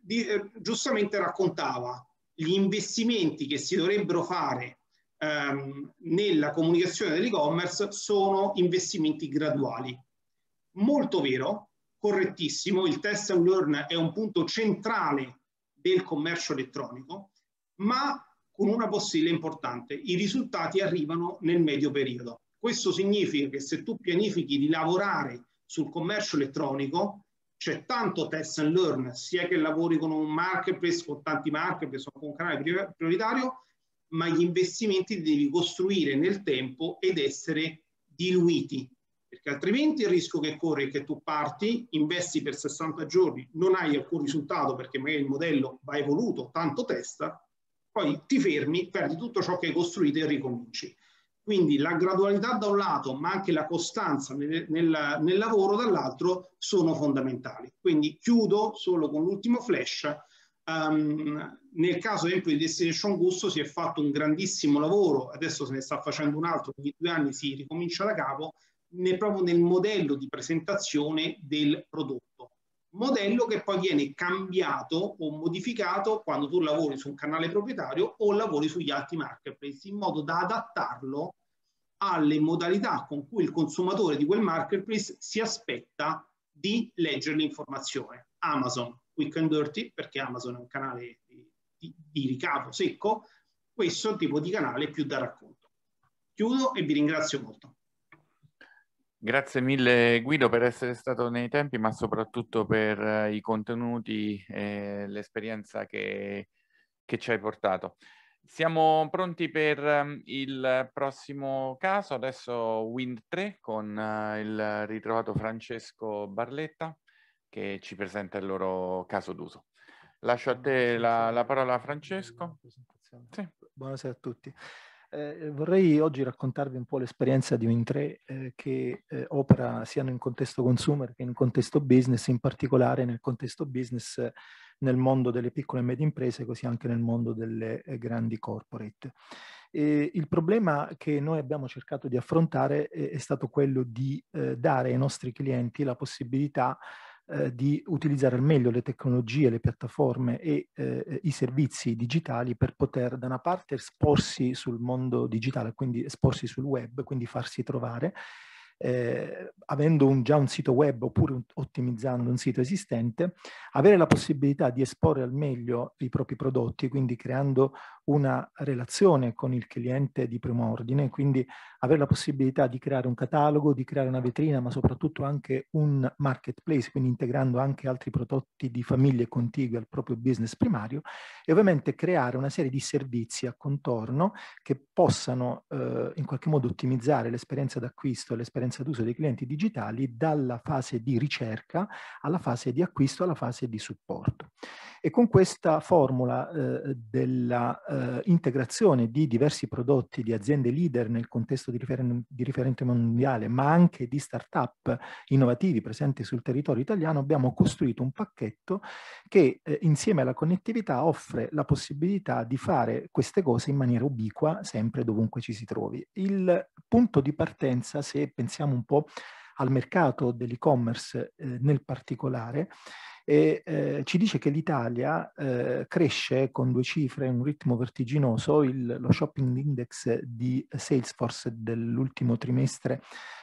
di, eh, giustamente raccontava gli investimenti che si dovrebbero fare ehm, nella comunicazione dell'e-commerce sono investimenti graduali. Molto vero, correttissimo, il test and learn è un punto centrale del commercio elettronico, ma con una possibile importante, i risultati arrivano nel medio periodo. Questo significa che se tu pianifichi di lavorare sul commercio elettronico, c'è tanto test and learn, sia che lavori con un marketplace, con tanti marketplace o con un canale prioritario, ma gli investimenti li devi costruire nel tempo ed essere diluiti perché altrimenti il rischio che corri è che tu parti, investi per 60 giorni, non hai alcun risultato perché magari il modello va evoluto tanto testa, poi ti fermi, perdi tutto ciò che hai costruito e ricominci. Quindi la gradualità da un lato, ma anche la costanza nel, nel, nel lavoro dall'altro sono fondamentali. Quindi chiudo solo con l'ultimo flash. Um, nel caso esempio di Destination Gusto si è fatto un grandissimo lavoro, adesso se ne sta facendo un altro, ogni due anni si ricomincia da capo, nel, proprio nel modello di presentazione del prodotto. Modello che poi viene cambiato o modificato quando tu lavori su un canale proprietario o lavori sugli altri marketplace, in modo da adattarlo alle modalità con cui il consumatore di quel marketplace si aspetta di leggere l'informazione. Amazon, quick and dirty, perché Amazon è un canale di, di, di ricavo secco, questo tipo di canale più da racconto. Chiudo e vi ringrazio molto. Grazie mille Guido per essere stato nei tempi, ma soprattutto per eh, i contenuti e l'esperienza che, che, ci hai portato. Siamo pronti per ehm, il prossimo caso, adesso Wind 3 con eh, il ritrovato Francesco Barletta che ci presenta il loro caso d'uso. Lascio a te la, la parola Francesco. Sì. Buonasera a tutti. Eh, vorrei oggi raccontarvi un po' l'esperienza di win eh, che eh, opera sia in contesto consumer che in contesto business, in particolare nel contesto business nel mondo delle piccole e medie imprese, così anche nel mondo delle eh, grandi corporate. E il problema che noi abbiamo cercato di affrontare è, è stato quello di eh, dare ai nostri clienti la possibilità eh, di utilizzare al meglio le tecnologie, le piattaforme e eh, i servizi digitali per poter da una parte esporsi sul mondo digitale, quindi esporsi sul web, quindi farsi trovare, eh, avendo un, già un sito web oppure un, ottimizzando un sito esistente, avere la possibilità di esporre al meglio i propri prodotti, quindi creando una relazione con il cliente di primo ordine, quindi avere la possibilità di creare un catalogo, di creare una vetrina, ma soprattutto anche un marketplace, quindi integrando anche altri prodotti di famiglie contigue al proprio business primario e ovviamente creare una serie di servizi a contorno che possano eh, in qualche modo ottimizzare l'esperienza d'acquisto e l'esperienza d'uso dei clienti digitali dalla fase di ricerca alla fase di acquisto, alla fase di supporto. E con questa formula eh, della eh, eh, integrazione di diversi prodotti di aziende leader nel contesto di, referen di riferente mondiale, ma anche di start-up innovativi presenti sul territorio italiano, abbiamo costruito un pacchetto che eh, insieme alla connettività offre la possibilità di fare queste cose in maniera ubiqua sempre dovunque ci si trovi. Il punto di partenza, se pensiamo un po' al mercato dell'e-commerce eh, nel particolare, e eh, ci dice che l'Italia eh, cresce con due cifre, un ritmo vertiginoso, il, lo shopping index di Salesforce dell'ultimo trimestre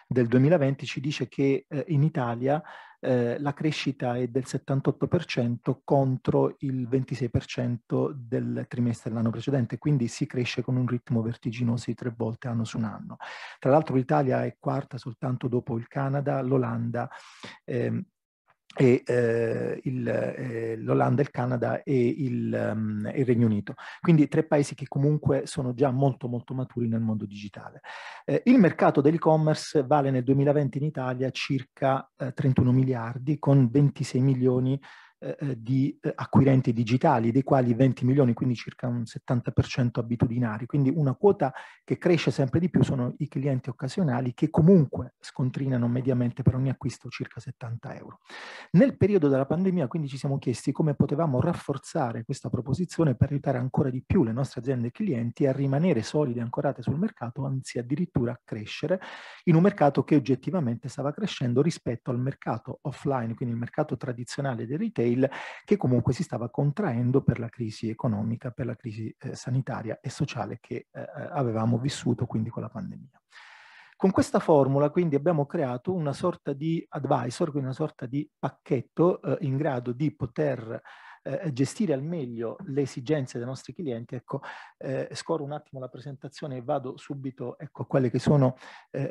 del 2020 ci dice che eh, in Italia eh, la crescita è del 78% contro il 26% del trimestre dell'anno precedente, quindi si cresce con un ritmo vertiginoso di tre volte anno su un anno. Tra l'altro l'Italia è quarta soltanto dopo il Canada, l'Olanda, ehm, e eh, eh l'Olanda, eh, il Canada e il, um, il, Regno Unito. Quindi tre paesi che comunque sono già molto molto maturi nel mondo digitale. Eh, il mercato dell'e-commerce vale nel 2020 in Italia circa 31 eh, miliardi con 26 milioni eh, eh, di eh, acquirenti digitali, dei quali 20 milioni, quindi circa un 70% abitudinari. Quindi una quota che cresce sempre di più sono i clienti occasionali che comunque scontrinano mediamente per ogni acquisto circa 70 euro. Nel periodo della pandemia quindi ci siamo chiesti come potevamo rafforzare questa proposizione per aiutare ancora di più le nostre aziende e clienti a rimanere solide e ancorate sul mercato, anzi addirittura a crescere in un mercato che oggettivamente stava crescendo rispetto al mercato offline, quindi il mercato tradizionale del retail retail che comunque si stava contraendo per la crisi economica, per la crisi eh, sanitaria e sociale che eh, eh, avevamo vissuto quindi con la pandemia. Con questa formula quindi abbiamo creato una sorta di advisor, quindi una sorta di pacchetto eh, in grado di poter eh, eh, gestire al meglio le esigenze dei nostri clienti, ecco, eh, scorro un attimo la presentazione e vado subito ecco, a quelli che sono eh,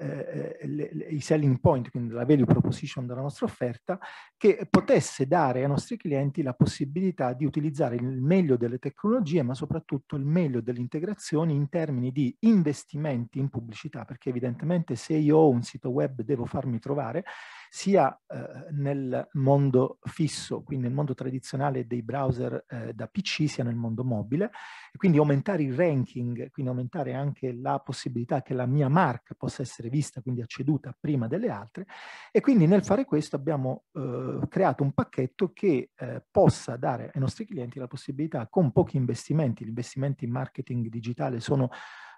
eh, le, le, i selling point, quindi la value proposition della nostra offerta, che potesse dare ai nostri clienti la possibilità di utilizzare il meglio delle tecnologie, ma soprattutto il meglio delle integrazioni in termini di investimenti in pubblicità, perché evidentemente se io ho un sito web devo farmi trovare, sia eh, nel mondo fisso, quindi nel mondo tradizionale dei browser eh, da PC, sia nel mondo mobile, e quindi aumentare il ranking, quindi aumentare anche la possibilità che la mia marca possa essere vista, quindi acceduta prima delle altre, e quindi nel fare questo abbiamo eh, creato un pacchetto che eh, possa dare ai nostri clienti la possibilità con pochi investimenti, gli investimenti in marketing digitale sono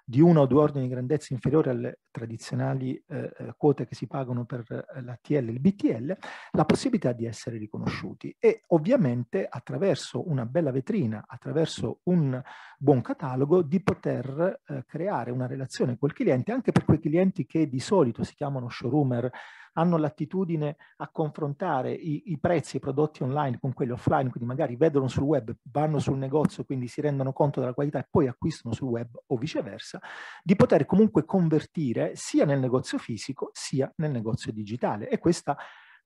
di uno o due ordini di grandezza inferiore alle tradizionali eh, eh, quote che si pagano per eh, l'ATL e il BTL, la possibilità di essere riconosciuti e ovviamente attraverso una bella vetrina, attraverso un buon catalogo, di poter eh, creare una relazione col cliente anche per quei clienti che di solito si chiamano showroomer hanno l'attitudine a confrontare i, i prezzi e i prodotti online con quelli offline, quindi magari vedono sul web, vanno sul negozio, quindi si rendono conto della qualità e poi acquistano sul web o viceversa stessa, di poter comunque convertire sia nel negozio fisico sia nel negozio digitale. E questa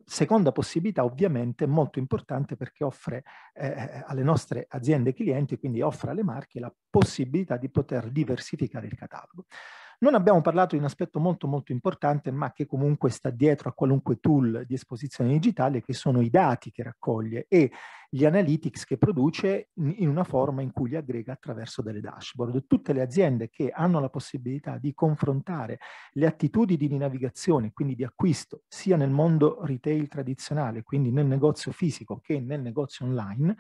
seconda possibilità ovviamente è molto importante perché offre eh, eh alle nostre aziende clienti, quindi offre alle marche la possibilità di poter diversificare il catalogo. Non abbiamo parlato di un aspetto molto molto importante, ma che comunque sta dietro a qualunque tool di esposizione digitale, che sono i dati che raccoglie e gli analytics che produce in una forma in cui li aggrega attraverso delle dashboard. Tutte le aziende che hanno la possibilità di confrontare le attitudini di navigazione, quindi di acquisto, sia nel mondo retail tradizionale, quindi nel negozio fisico, che nel negozio online,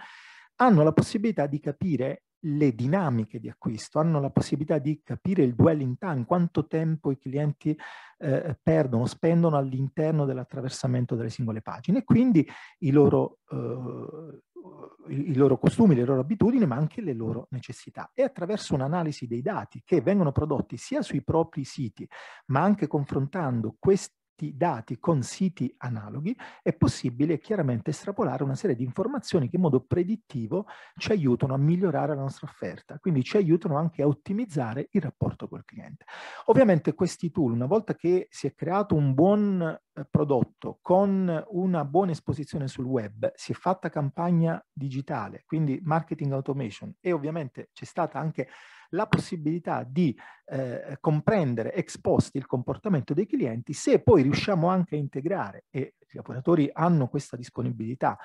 hanno la possibilità di capire le dinamiche di acquisto, hanno la possibilità di capire il dwelling time, quanto tempo i clienti eh, perdono, spendono all'interno dell'attraversamento delle singole pagine e quindi i loro, eh, i loro costumi, le loro abitudini, ma anche le loro necessità. E attraverso un'analisi dei dati che vengono prodotti sia sui propri siti, ma anche confrontando questi dati con siti analoghi, è possibile chiaramente estrapolare una serie di informazioni che in modo predittivo ci aiutano a migliorare la nostra offerta, quindi ci aiutano anche a ottimizzare il rapporto col cliente. Ovviamente questi tool, una volta che si è creato un buon eh, prodotto con una buona esposizione sul web, si è fatta campagna digitale, quindi marketing automation e ovviamente c'è stata anche la possibilità di eh, comprendere ex post il comportamento dei clienti, se poi riusciamo anche a integrare, e gli operatori hanno questa disponibilità,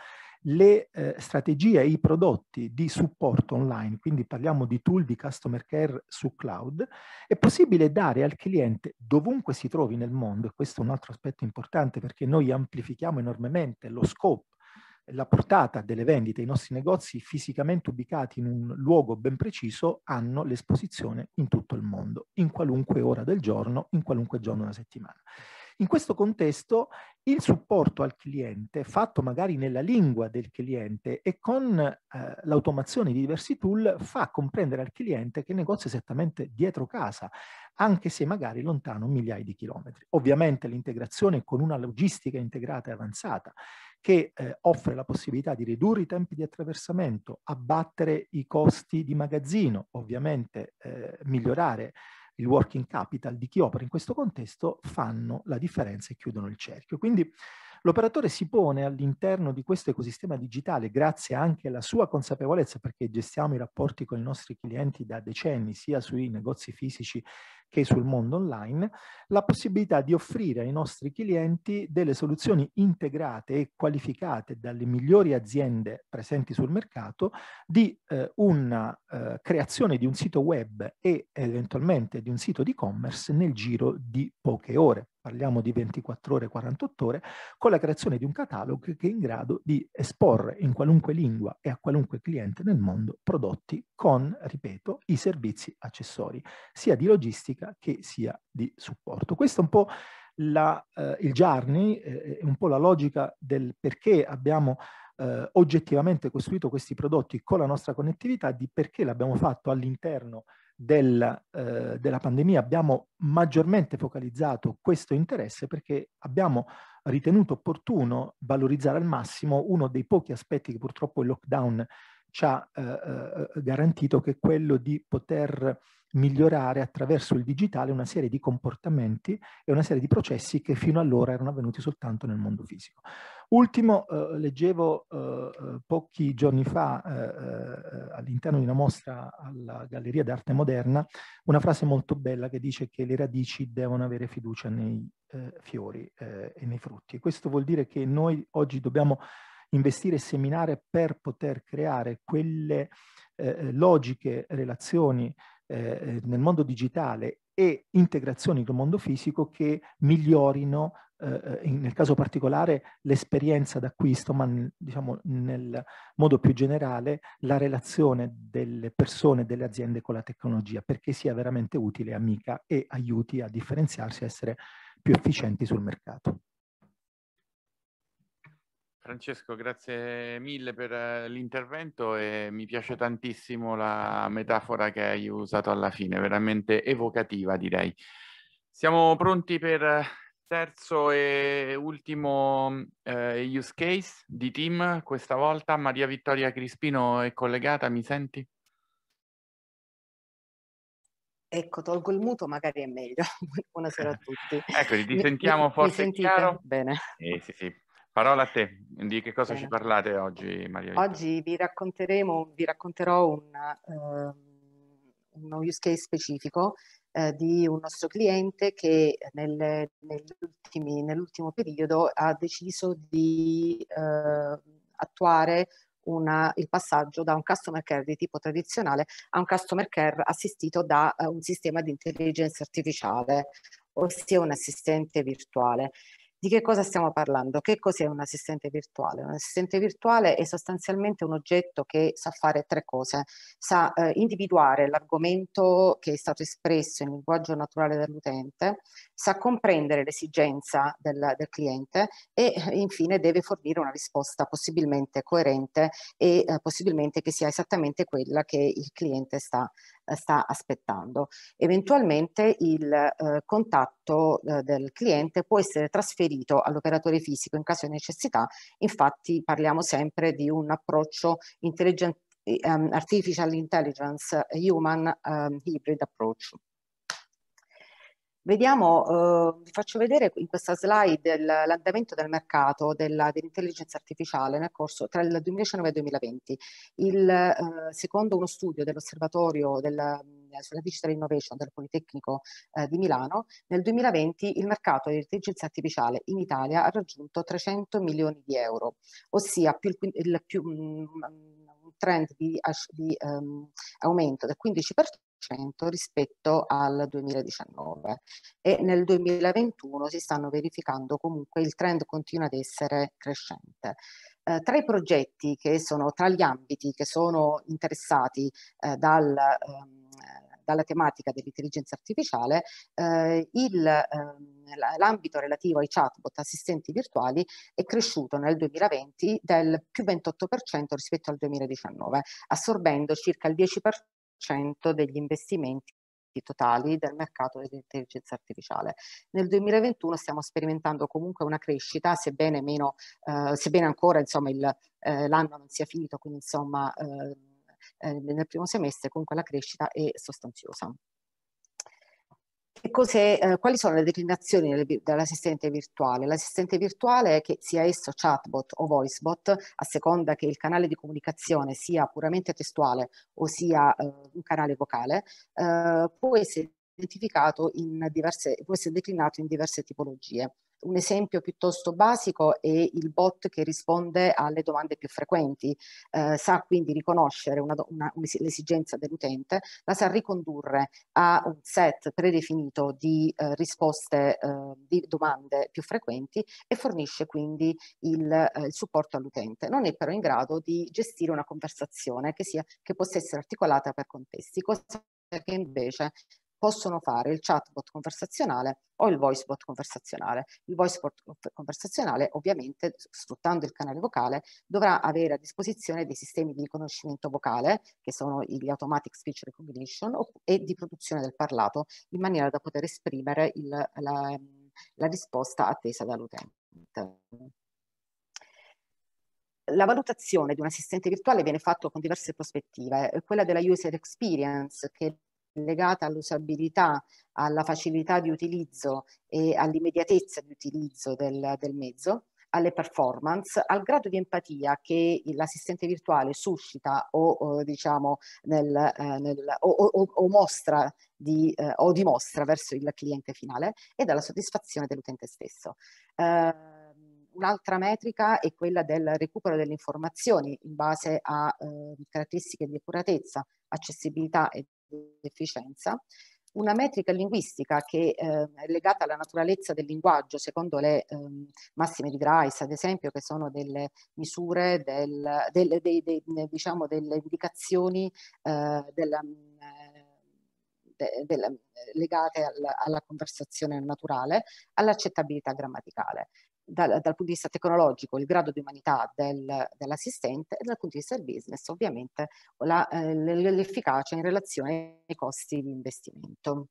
le eh, strategie e i prodotti di supporto online, quindi parliamo di tool di customer care su cloud, è possibile dare al cliente dovunque si trovi nel mondo, e questo è un altro aspetto importante perché noi amplifichiamo enormemente lo scope la portata delle vendite, i nostri negozi fisicamente ubicati in un luogo ben preciso hanno l'esposizione in tutto il mondo, in qualunque ora del giorno, in qualunque giorno della settimana. In questo contesto il supporto al cliente, fatto magari nella lingua del cliente e con eh, l'automazione di diversi tool, fa comprendere al cliente che il negozio è esattamente dietro casa, anche se magari lontano migliaia di chilometri. Ovviamente l'integrazione con una logistica integrata e avanzata che eh, offre la possibilità di ridurre i tempi di attraversamento, abbattere i costi di magazzino, ovviamente eh, migliorare il working capital di chi opera in questo contesto fanno la differenza e chiudono il cerchio. Quindi l'operatore si pone all'interno di questo ecosistema digitale grazie anche alla sua consapevolezza perché gestiamo i rapporti con i nostri clienti da decenni sia sui negozi fisici che sul mondo online, la possibilità di offrire ai nostri clienti delle soluzioni integrate e qualificate dalle migliori aziende presenti sul mercato di eh, una eh, creazione di un sito web e eventualmente di un sito di e-commerce nel giro di poche ore parliamo di 24 ore, 48 ore, con la creazione di un catalogo che è in grado di esporre in qualunque lingua e a qualunque cliente nel mondo prodotti con, ripeto, i servizi accessori, sia di logistica che sia di supporto. Questo è un po' la, eh, il Giarni, eh, eh, un po' la logica del perché abbiamo eh, oggettivamente costruito questi prodotti con la nostra connettività, di perché l'abbiamo fatto all'interno della, eh, della, pandemia abbiamo maggiormente focalizzato questo interesse perché abbiamo ritenuto opportuno valorizzare al massimo uno dei pochi aspetti che purtroppo il lockdown ci ha eh, eh, garantito, che è quello di poter migliorare attraverso il digitale una serie di comportamenti e una serie di processi che fino allora erano avvenuti soltanto nel mondo fisico. Ultimo, eh, leggevo eh, eh pochi giorni fa eh, eh, all'interno di una mostra alla Galleria d'Arte Moderna una frase molto bella che dice che le radici devono avere fiducia nei eh, fiori e nei frutti. Questo vuol dire che noi oggi dobbiamo investire e seminare per poter creare quelle logiche relazioni nel mondo digitale e integrazioni col mondo fisico che migliorino eh, eh, in, nel caso particolare l'esperienza d'acquisto, ma diciamo nel modo più generale la relazione delle persone e delle aziende con la tecnologia, perché sia veramente utile amica e aiuti a differenziarsi, a essere più efficienti sul mercato. Francesco, grazie mille per eh, l'intervento e mi piace tantissimo la metafora che hai usato alla fine, veramente evocativa direi. Siamo pronti per eh, Terzo e ultimo eh, use case di team, questa volta Maria Vittoria Crispino è collegata, mi senti? Ecco, tolgo il muto, magari è meglio. [LAUGHS] Buonasera a tutti. Ecco, ti sentiamo mi, forte mi chiaro. Bene. Eh, sì, sì. Parola a te, di che cosa Bene. ci parlate oggi Maria? Vittoria? Oggi vi racconteremo, vi racconterò un, uh, uno use case specifico eh, di un nostro cliente che nel, nell'ultimo periodo ha deciso di eh, attuare una, il passaggio da un customer care di tipo tradizionale a un customer care assistito da uh, un sistema di intelligenza artificiale, ossia un assistente virtuale. Di che cosa stiamo parlando? Che cos'è un assistente virtuale? Un assistente virtuale è sostanzialmente un oggetto che sa fare tre cose. Sa eh, individuare l'argomento che è stato espresso in linguaggio naturale dell'utente, sa comprendere l'esigenza del, del, cliente e eh, infine deve fornire una risposta possibilmente coerente e eh, possibilmente che sia esattamente quella che il cliente sta, eh, sta aspettando. Eventualmente il eh, contatto eh, del cliente può essere trasferito trasferito all'operatore fisico in caso di necessità. Infatti parliamo sempre di un approccio intelligent, um, eh, ehm, artificial intelligence human um, hybrid approach. Vediamo, eh, vi faccio vedere in questa slide l'andamento del mercato dell'intelligenza dell artificiale nel corso tra il 2019 e il 2020. Il, eh, secondo uno studio dell'osservatorio del eh, sulla digital innovation del Politecnico eh, di Milano, nel 2020 il mercato dell'intelligenza artificiale in Italia ha raggiunto 300 milioni di euro, ossia più il, il più, mm, un trend di, di um, aumento del 15% rispetto al 2019 e nel 2021 si stanno verificando comunque il trend continua ad essere crescente. Eh, tra i progetti che sono, tra gli ambiti che sono interessati eh, dal, ehm, dalla tematica dell'intelligenza artificiale, eh, ehm, l'ambito relativo ai chatbot assistenti virtuali è cresciuto nel 2020 del più 28% rispetto al 2019, assorbendo circa il 10% degli investimenti totali del mercato dell'intelligenza artificiale. Nel 2021 stiamo sperimentando comunque una crescita, sebbene, meno, eh, sebbene ancora eh, l'anno eh, non sia finito, quindi insomma eh, eh, nel primo semestre comunque la crescita è sostanziosa. Eh, quali sono le declinazioni dell'assistente virtuale? L'assistente virtuale, che sia esso chatbot o voicebot, a seconda che il canale di comunicazione sia puramente testuale o sia eh, un canale vocale, eh, può essere identificato in diverse, può essere declinato in diverse tipologie. Un esempio piuttosto basico è il bot che risponde alle domande più frequenti, eh, sa quindi riconoscere una, una, l'esigenza dell'utente, la sa ricondurre a un set predefinito di eh, risposte, eh, di domande più frequenti e fornisce quindi il, eh, il, supporto all'utente. Non è però in grado di gestire una conversazione che, sia, che possa essere articolata per contesti, cosa che invece possono fare il chatbot conversazionale o il voicebot conversazionale. Il voicebot conversazionale ovviamente sfruttando il canale vocale dovrà avere a disposizione dei sistemi di riconoscimento vocale che sono gli automatic speech recognition e di produzione del parlato in maniera da poter esprimere il, la, la risposta attesa dall'utente. La valutazione di un assistente virtuale viene fatta con diverse prospettive, quella della user experience che legata all'usabilità, alla facilità di utilizzo e all'immediatezza di utilizzo del, del mezzo, alle performance, al grado di empatia che l'assistente virtuale suscita o, o diciamo nel, eh, nel, o, o, o, mostra di, eh, o dimostra verso il cliente finale e dalla soddisfazione dell'utente stesso. Eh, Un'altra metrica è quella del recupero delle informazioni in base a eh, caratteristiche di accuratezza, accessibilità e efficienza, una metrica linguistica che eh, è legata alla naturalezza del linguaggio, secondo le eh, massime di Grice, ad esempio, che sono delle misure, del, delle, dei, dei, diciamo, delle indicazioni eh, della, mm, eh, de, della, legate alla, alla conversazione naturale, all'accettabilità grammaticale dal, dal, punto di vista tecnologico il grado di umanità del, dell'assistente e dal punto di vista del business ovviamente eh, l'efficacia in relazione ai costi di investimento.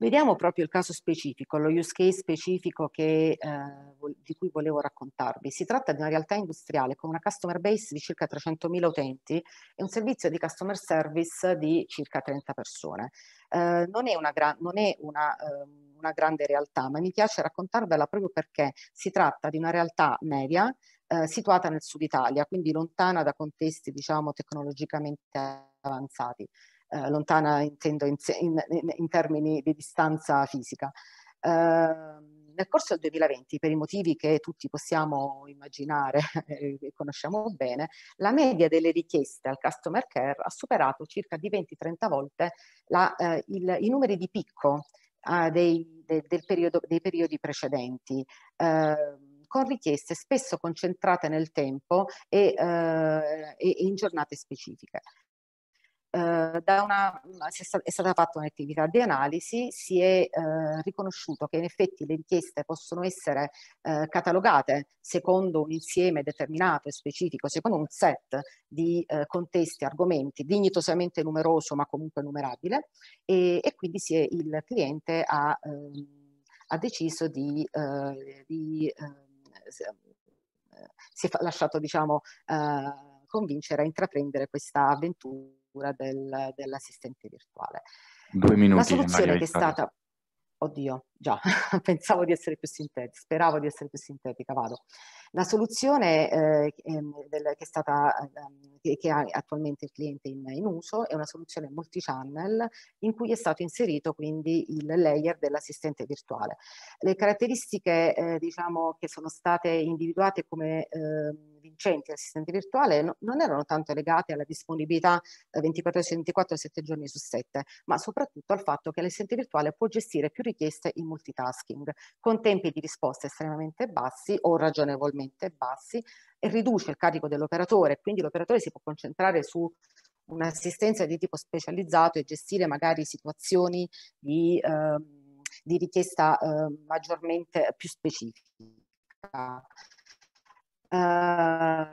Vediamo proprio il caso specifico, lo use case specifico che, eh, di cui volevo raccontarvi. Si tratta di una realtà industriale con una customer base di circa 300.000 utenti e un servizio di customer service di circa 30 persone. Eh, non è, una, gra non è una, eh, una grande realtà, ma mi piace raccontarvela proprio perché si tratta di una realtà media eh, situata nel sud Italia, quindi lontana da contesti diciamo, tecnologicamente avanzati eh, lontana intendo in, in, in, termini di distanza fisica. Eh, nel corso del 2020, per i motivi che tutti possiamo immaginare [LAUGHS] e conosciamo bene, la media delle richieste al customer care ha superato circa di 20-30 volte la, eh, il, i numeri di picco eh, dei, de, del periodo, dei periodi precedenti ehm, con richieste spesso concentrate nel tempo e, eh, e in giornate specifiche eh, una, mm, è stata fatta un'attività di analisi, si è eh, riconosciuto che in effetti le richieste possono essere eh, catalogate secondo un insieme determinato e specifico, secondo un set di eh, contesti, argomenti, dignitosamente numeroso ma comunque numerabile e, e quindi è, il cliente ha, ehm, ha deciso di, eh, di ehm, eh, si è lasciato diciamo, convincere a intraprendere questa avventura figura del, dell'assistente virtuale. Due minuti. La soluzione Maria che Vittoria. è stata... Oddio, già, [LAUGHS] pensavo di essere più sintetica, speravo di essere più sintetica, vado. La soluzione eh, ehm, del, che, stata, eh, che, ha attualmente il cliente in, in uso è una soluzione multi-channel in cui è stato inserito quindi il layer dell'assistente virtuale. Le caratteristiche eh, diciamo, che sono state individuate come ehm, vincenti assistente virtuale no, non erano tanto legate alla disponibilità 24 eh, su 24 7 giorni su 7, ma soprattutto al fatto che l'assistente virtuale può gestire più richieste in multitasking, con tempi di risposta estremamente bassi o ragionevolmente particolarmente bassi e riduce il carico dell'operatore, quindi l'operatore si può concentrare su un'assistenza di tipo specializzato e gestire magari situazioni di, eh, di richiesta eh, maggiormente più specifica. Uh,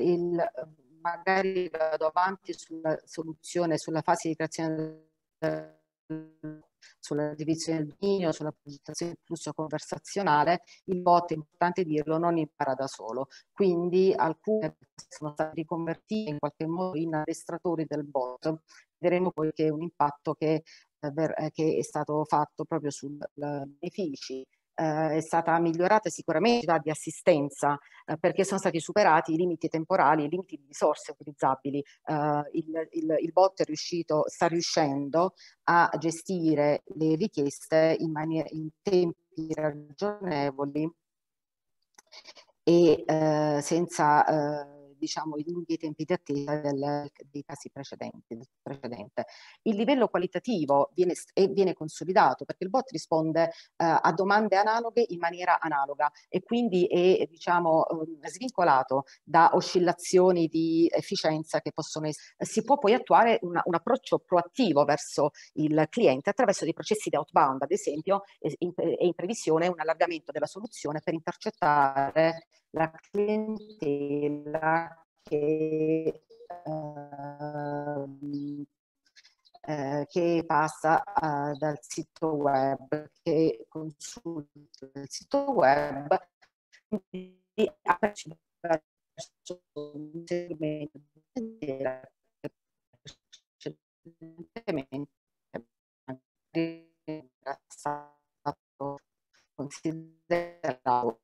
il, magari vado avanti sulla soluzione, sulla fase di creazione del sulla divisione del dominio, sulla progettazione del flusso conversazionale, il bot, è importante dirlo, non impara da solo. Quindi alcune sono state riconvertite in qualche modo in addestratori del bot. Vedremo poi che è un impatto che, eh, eh, che è stato fatto proprio sui benefici eh, è stata migliorata sicuramente la di assistenza eh, perché sono stati superati i limiti temporali, i limiti di risorse utilizzabili. Eh, il, il, il bot è riuscito, sta riuscendo a gestire le richieste in, maniera, in tempi ragionevoli e eh, senza eh, diciamo, i lunghi tempi di attesa del, dei casi precedenti. Il livello qualitativo viene, viene, consolidato perché il bot risponde eh, a domande analoghe in maniera analoga e quindi è diciamo, mm, svincolato da oscillazioni di efficienza che possono essere. Si può poi attuare una, un approccio proattivo verso il cliente attraverso dei processi di outbound, ad esempio è in, è in previsione un allargamento della soluzione per intercettare la clientela che, ehm, eh, che passa eh, dal sito web, che consulta il sito web, quindi ha percepito un segmento di che precedentemente era stato considerato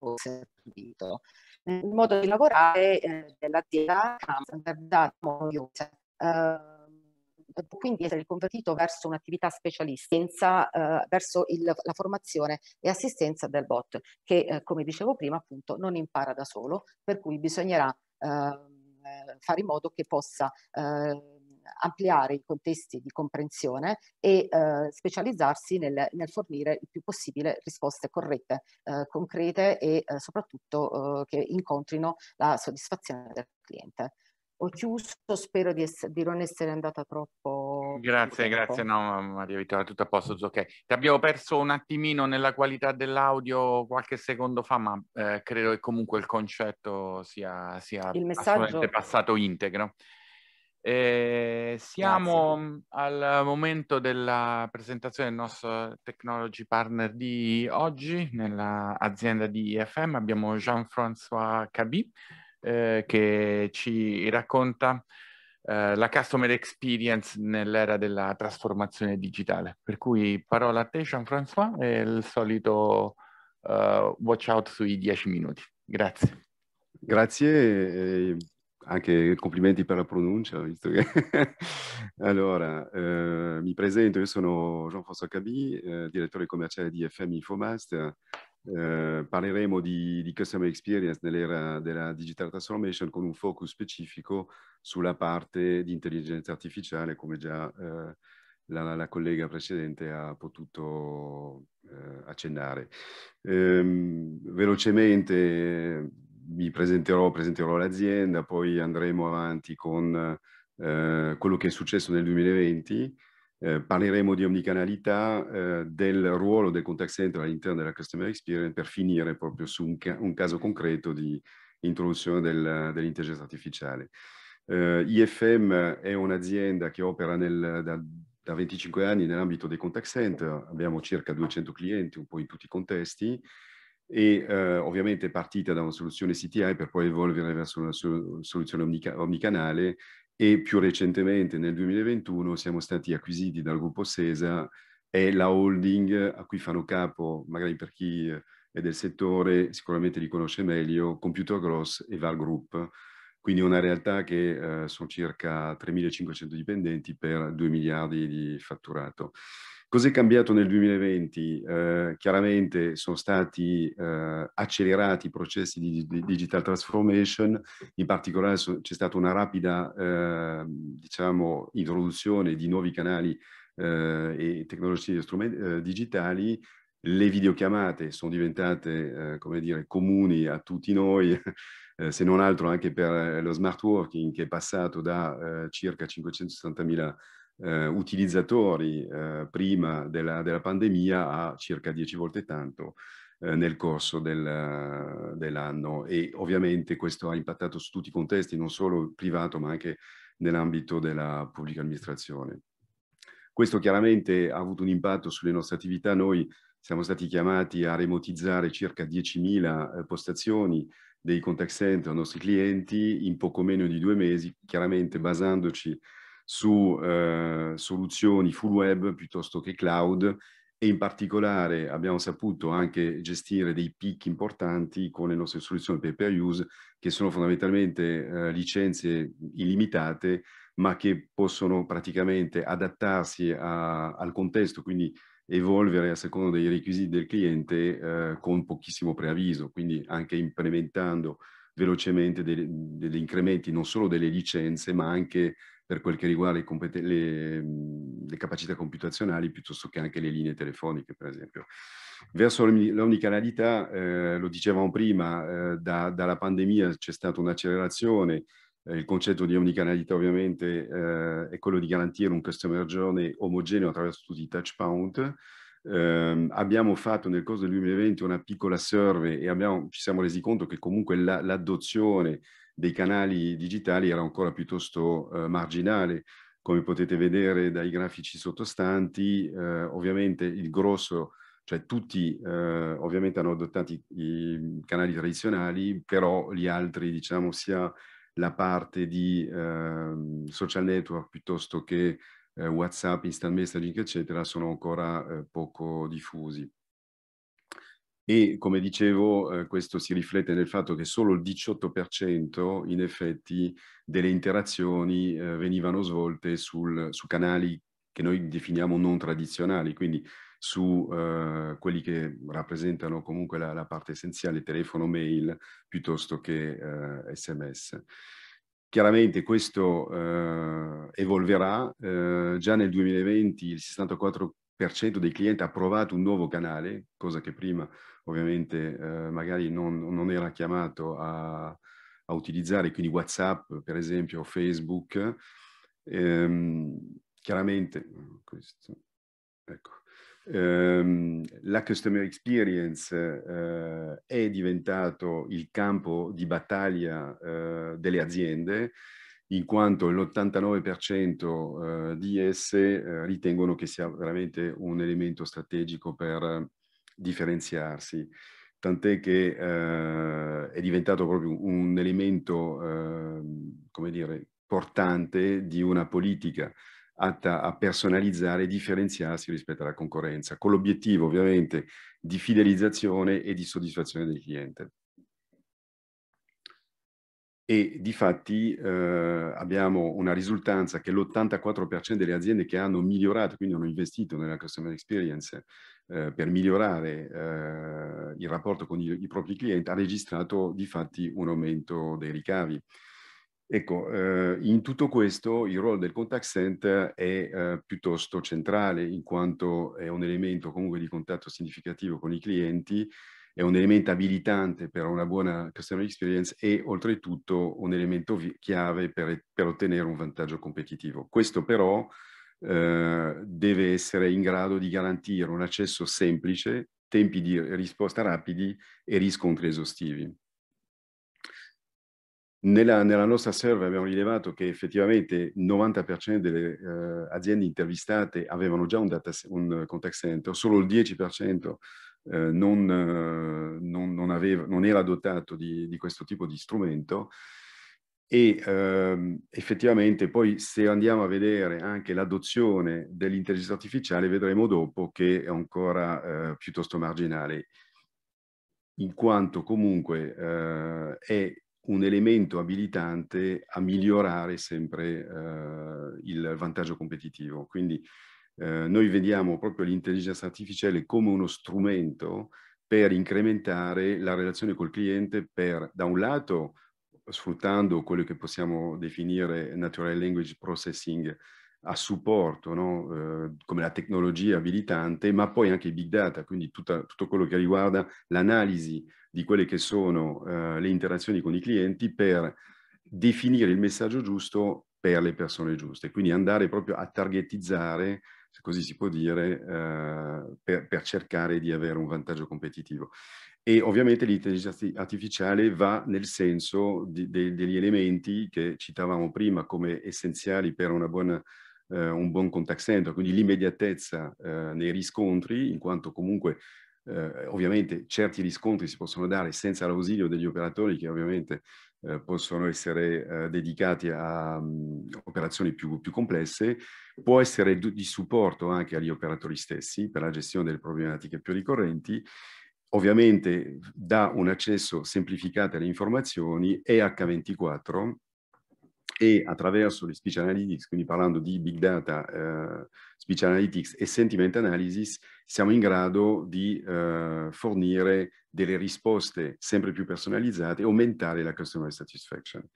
fosse attribuito. Il modo di lavorare eh, dell'azienda Camp ah, è noiosa, eh, quindi essere convertito verso un'attività specialistica, eh, verso il, la formazione e assistenza del bot, che eh, come dicevo prima appunto non impara da solo, per cui bisognerà ehm, eh, fare in modo che possa eh, ampliare i contesti di comprensione e eh, specializzarsi nel, nel, fornire il più possibile risposte corrette, eh, concrete e eh, soprattutto eh, che incontrino la soddisfazione del cliente. Ho chiuso, spero di, di non essere andata troppo. Grazie, grazie, no Maria Vittoria, tutto a posto, ok. Ti abbiamo perso un attimino nella qualità dell'audio qualche secondo fa, ma eh, credo che comunque il concetto sia, sia il messaggio... passato integro. E ehm, siamo Grazie. Mhmm, al momento della presentazione del nostro technology partner di oggi nell'azienda di IFM. Abbiamo Jean-François Cabi eh, che ci racconta eh, la customer experience nell'era della trasformazione digitale. Per cui parola a te Jean-François e il solito eh, watch out sui dieci minuti. Grazie. Grazie ehm, anche complimenti per la pronuncia, visto che... [LAUGHS] allora, eh, mi presento, io sono Jean-François Cabi, eh, direttore commerciale di FM Infomaster. Eh, parleremo di, di, customer experience nell'era della digital transformation con un focus specifico sulla parte di intelligenza artificiale, come già eh, la, la, collega precedente ha potuto eh, accennare. Ehm, velocemente vi presenterò, presenterò l'azienda, poi andremo avanti con eh, quello che è successo nel 2020, eh, parleremo di omnicanalità, eh, del ruolo del contact center all'interno della customer experience per finire proprio su un, ca un caso concreto di introduzione del, dell'intelligenza artificiale. Eh, IFM è un'azienda che opera nel, da, da 25 anni nell'ambito dei contact center, abbiamo circa 200 clienti un po' in tutti i contesti, e eh, ovviamente partita da una soluzione CTI per poi evolvere verso una soluzione omnicanale e più recentemente nel 2021 siamo stati acquisiti dal gruppo SESA è la holding a cui fanno capo, magari per chi è del settore sicuramente li conosce meglio, Computer Gross e Val Group, quindi una realtà che eh, sono circa 3.500 dipendenti per 2 miliardi di fatturato. Cos'è cambiato nel 2020? Eh, chiaramente sono stati eh, accelerati i processi di, di, digital transformation, in particolare so, c'è stata una rapida eh, diciamo, introduzione di nuovi canali eh, e tecnologie eh, digitali, le videochiamate sono diventate, eh, come dire, comuni a tutti noi, [LAUGHS] se non altro anche per lo smart working che è passato da circa 560.000 eh, utilizzatori eh, prima della, della, pandemia a circa 10 volte tanto eh, nel corso del, dell'anno e ovviamente questo ha impattato su tutti i contesti, non solo privato ma anche nell'ambito della pubblica amministrazione. Questo chiaramente ha avuto un impatto sulle nostre attività, noi siamo stati chiamati a remotizzare circa 10.000 eh, postazioni dei contact center ai nostri clienti in poco meno di due mesi, chiaramente basandoci su eh, soluzioni full web piuttosto che cloud e in particolare abbiamo saputo anche gestire dei picchi importanti con le nostre soluzioni pay per use che sono fondamentalmente eh, licenze illimitate ma che possono praticamente adattarsi a, al contesto, quindi evolvere a seconda dei requisiti del cliente eh, con pochissimo preavviso, quindi anche implementando velocemente degli incrementi non solo delle licenze ma anche per quel che riguarda le, le, mhmm, le, capacità computazionali piuttosto che anche le linee telefoniche, per esempio. Verso l'omnicanalità, eh, lo dicevamo prima, eh, da, dalla pandemia c'è stata un'accelerazione, eh, il concetto di omnicanalità ovviamente eh, è quello di garantire un customer journey omogeneo attraverso tutti i touch point, eh, abbiamo fatto nel corso del 2020 una piccola survey e abbiamo, ci siamo resi conto che comunque l'adozione dei canali digitali era ancora piuttosto eh, marginale. Come potete vedere dai grafici sottostanti, eh, ovviamente il grosso, cioè tutti eh, ovviamente hanno adottato i, i, canali tradizionali, però gli altri, diciamo, sia la parte di ehm, social network piuttosto che eh, WhatsApp, instant messaging, eccetera, sono ancora eh, poco diffusi. E come dicevo, eh, questo si riflette nel fatto che solo il 18% in effetti delle interazioni eh, venivano svolte sul, su canali che noi definiamo non tradizionali, quindi su eh, quelli che rappresentano comunque la, la, parte essenziale, telefono, mail, piuttosto che sms. Eh, Chiaramente questo eh, evolverà, eh, già nel 2020 il 64 per dei clienti ha provato un nuovo canale, cosa che prima ovviamente eh, magari non, non, era chiamato a, a, utilizzare, quindi WhatsApp per esempio o Facebook. Ehm, chiaramente, questo, ecco, ehm, la customer experience eh, è diventato il campo di battaglia eh, delle aziende in quanto l'89% eh, di esse eh, ritengono che sia veramente un elemento strategico per eh, differenziarsi, tant'è che è diventato proprio un elemento, ehm, come dire, portante di una politica atta a personalizzare e differenziarsi rispetto alla concorrenza, con l'obiettivo ovviamente di fidelizzazione e di soddisfazione del cliente e di fatti eh, abbiamo una risultanza che l'84% delle aziende che hanno migliorato, quindi hanno investito nella customer experience eh, per migliorare eh, il rapporto con i, i, propri clienti, ha registrato di fatti un aumento dei ricavi. Ecco, eh, in tutto questo il ruolo del contact center è eh, piuttosto centrale in quanto è un elemento comunque di contatto significativo con i clienti è un elemento abilitante per una buona customer experience e oltretutto un elemento chiave per, per ottenere un vantaggio competitivo. Questo però eh, deve essere in grado di garantire un accesso semplice, tempi di risposta rapidi e riscontri esaustivi. Nella, nella, nostra survey abbiamo rilevato che effettivamente il 90% delle eh, aziende intervistate avevano già un, data, un contact center, solo il 10% eh, non, eh, non, non, aveva, non, era dotato di, di, questo tipo di strumento e ehm, effettivamente poi se andiamo a vedere anche l'adozione dell'intelligenza artificiale vedremo dopo che è ancora eh, piuttosto marginale in quanto comunque eh, è un elemento abilitante a migliorare sempre eh, il vantaggio competitivo. Quindi eh, noi vediamo proprio l'intelligenza artificiale come uno strumento per incrementare la relazione col cliente per, da un lato, sfruttando quello che possiamo definire natural language processing a supporto, no? eh, come la tecnologia abilitante, ma poi anche i big data, quindi tutta, tutto quello che riguarda l'analisi di quelle che sono eh, le interazioni con i clienti per definire il messaggio giusto per le persone giuste, quindi andare proprio a targetizzare se così si può dire, eh, per, per, cercare di avere un vantaggio competitivo. E ovviamente l'intelligenza artificiale va nel senso di, de, degli elementi che citavamo prima come essenziali per buona, eh, un buon contact center, quindi l'immediatezza eh, nei riscontri, in quanto comunque eh, ovviamente certi riscontri si possono dare senza l'ausilio degli operatori che ovviamente eh, possono essere eh, dedicati a um, operazioni più, più, complesse, può essere di supporto anche agli operatori stessi per la gestione delle problematiche più ricorrenti, ovviamente dà un accesso semplificato alle informazioni e H24 e attraverso le speech analytics, quindi parlando di big data, eh, speech analytics e sentiment analysis, siamo in grado di eh, fornire delle risposte sempre più personalizzate e aumentare la customer satisfaction.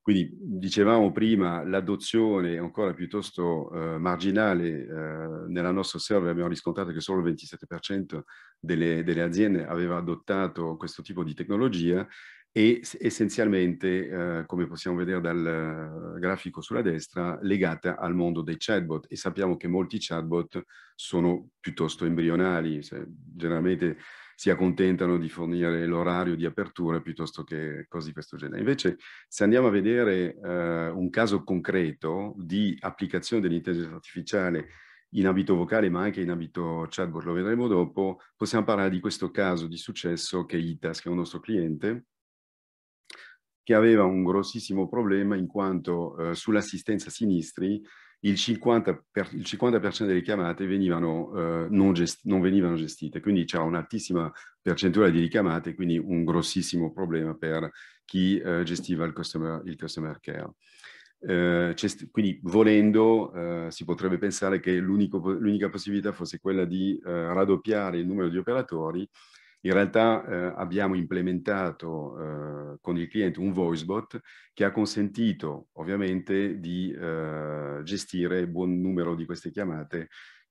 Quindi dicevamo prima l'adozione è ancora piuttosto eh, marginale, eh, nella nostra survey abbiamo riscontrato che solo il 27% delle, delle, aziende aveva adottato questo tipo di tecnologia e essenzialmente, eh, come possiamo vedere dal eh, grafico sulla destra, legata al mondo dei chatbot e sappiamo che molti chatbot sono piuttosto embrionali, cioè, generalmente si accontentano di fornire l'orario di apertura piuttosto che cose di questo genere. Invece se andiamo a vedere eh, un caso concreto di applicazione dell'intelligenza artificiale in ambito vocale ma anche in ambito chatbot, lo vedremo dopo, possiamo parlare di questo caso di successo che è ITAS, che è un nostro cliente, che aveva un grossissimo problema in quanto eh, sull'assistenza sinistri il 50%, per, il 50 delle chiamate venivano, eh, non, non, venivano gestite, quindi c'era un'altissima percentuale di richiamate, quindi un grossissimo problema per chi eh, gestiva il customer, il customer care. Eh, quindi volendo eh, si potrebbe pensare che l'unica possibilità fosse quella di eh, raddoppiare il numero di operatori in realtà eh, abbiamo implementato eh, con il cliente un voicebot che ha consentito ovviamente di eh, gestire buon numero di queste chiamate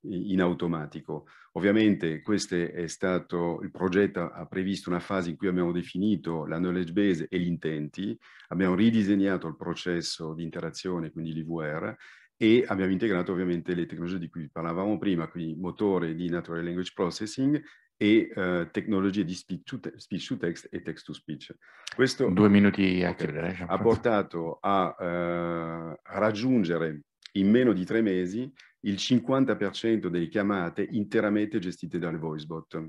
in automatico. Ovviamente questo è stato, il progetto ha previsto una fase in cui abbiamo definito la knowledge base e gli intenti, abbiamo ridisegnato il processo di interazione, quindi l'IVR, e abbiamo integrato ovviamente le tecnologie di cui parlavamo prima, quindi motore di Natural Language Processing e uh, tecnologie di speech to, te- speech to, text e text to speech. Questo Due minuti a chiudere. Eh, okay, ha portato a uh, raggiungere in meno di tre mesi il 50% delle chiamate interamente gestite dal voicebot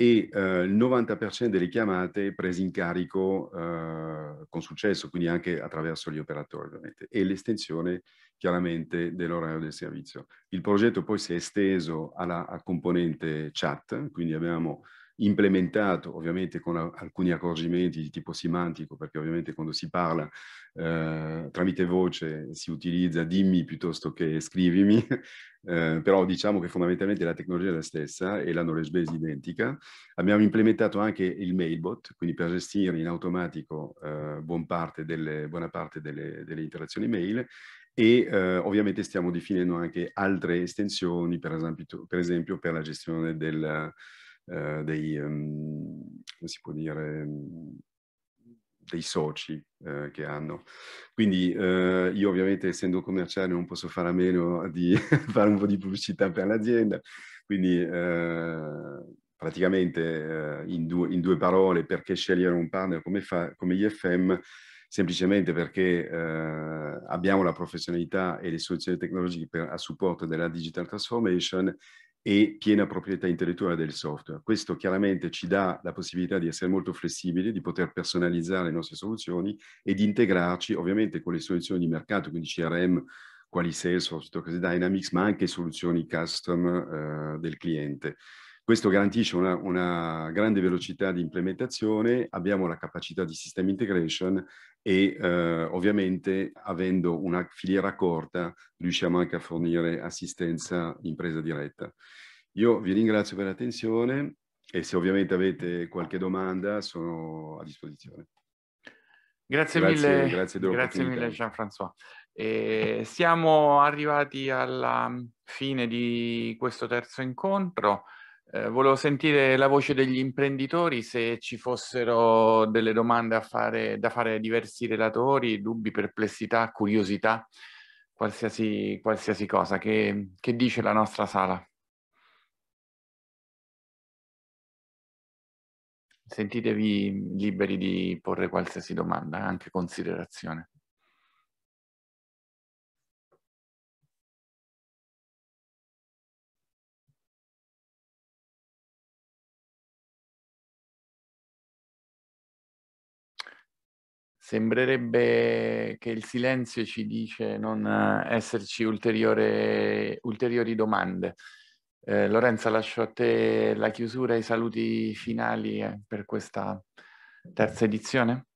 e uh, il 90% delle chiamate prese in carico con successo, quindi anche attraverso gli operatori ovviamente, e l'estensione chiaramente dell'orario del servizio. Il progetto poi si è esteso alla, alla componente chat, quindi abbiamo implementato ovviamente con alcuni accorgimenti di tipo semantico, perché ovviamente quando si parla eh, tramite voce si utilizza dimmi piuttosto che scrivimi, [LAUGHS] eh, però diciamo che fondamentalmente la tecnologia è la stessa e la knowledge base identica. Abbiamo implementato anche il mailbot, quindi per gestire in automatico eh, buon parte delle, buona parte delle, delle interazioni mail e eh, ovviamente stiamo definendo anche altre estensioni, per esempio, per, esempio per la gestione del, eh, dei, um, dire, mm, dei, soci eh, che hanno. Quindi eh, io ovviamente essendo commerciale non posso fare a meno di [LAUGHS] fare un po' di pubblicità per l'azienda, quindi eh, praticamente eh, in due, in, due, parole perché scegliere un partner come, fa, come IFM semplicemente perché eh, abbiamo la professionalità e le soluzioni tecnologiche per, a supporto della digital transformation e piena proprietà intellettuale del software. Questo chiaramente ci dà la possibilità di essere molto flessibili, di poter personalizzare le nostre soluzioni e di integrarci ovviamente con le soluzioni di mercato, quindi CRM, quali Salesforce, Dynamics, ma anche soluzioni custom eh, del cliente. Questo garantisce una, una, grande velocità di implementazione, abbiamo la capacità di system integration e eh, ovviamente avendo una filiera corta riusciamo anche a fornire assistenza in presa diretta. Io vi ringrazio per l'attenzione e se ovviamente avete qualche domanda sono a disposizione. Grazie, grazie mille, grazie, grazie mille Jean-François. siamo arrivati alla fine di questo terzo incontro. Eh, volevo sentire la voce degli imprenditori, se ci fossero delle domande fare, da fare ai diversi relatori, dubbi, perplessità, curiosità, qualsiasi, qualsiasi cosa. Che, che dice la nostra sala? Sentitevi liberi di porre qualsiasi domanda, anche considerazione. Sembrerebbe che il silenzio ci dice non eh, esserci ulteriori domande. Eh, Lorenza, lascio a te la chiusura e i saluti finali eh, per questa terza edizione.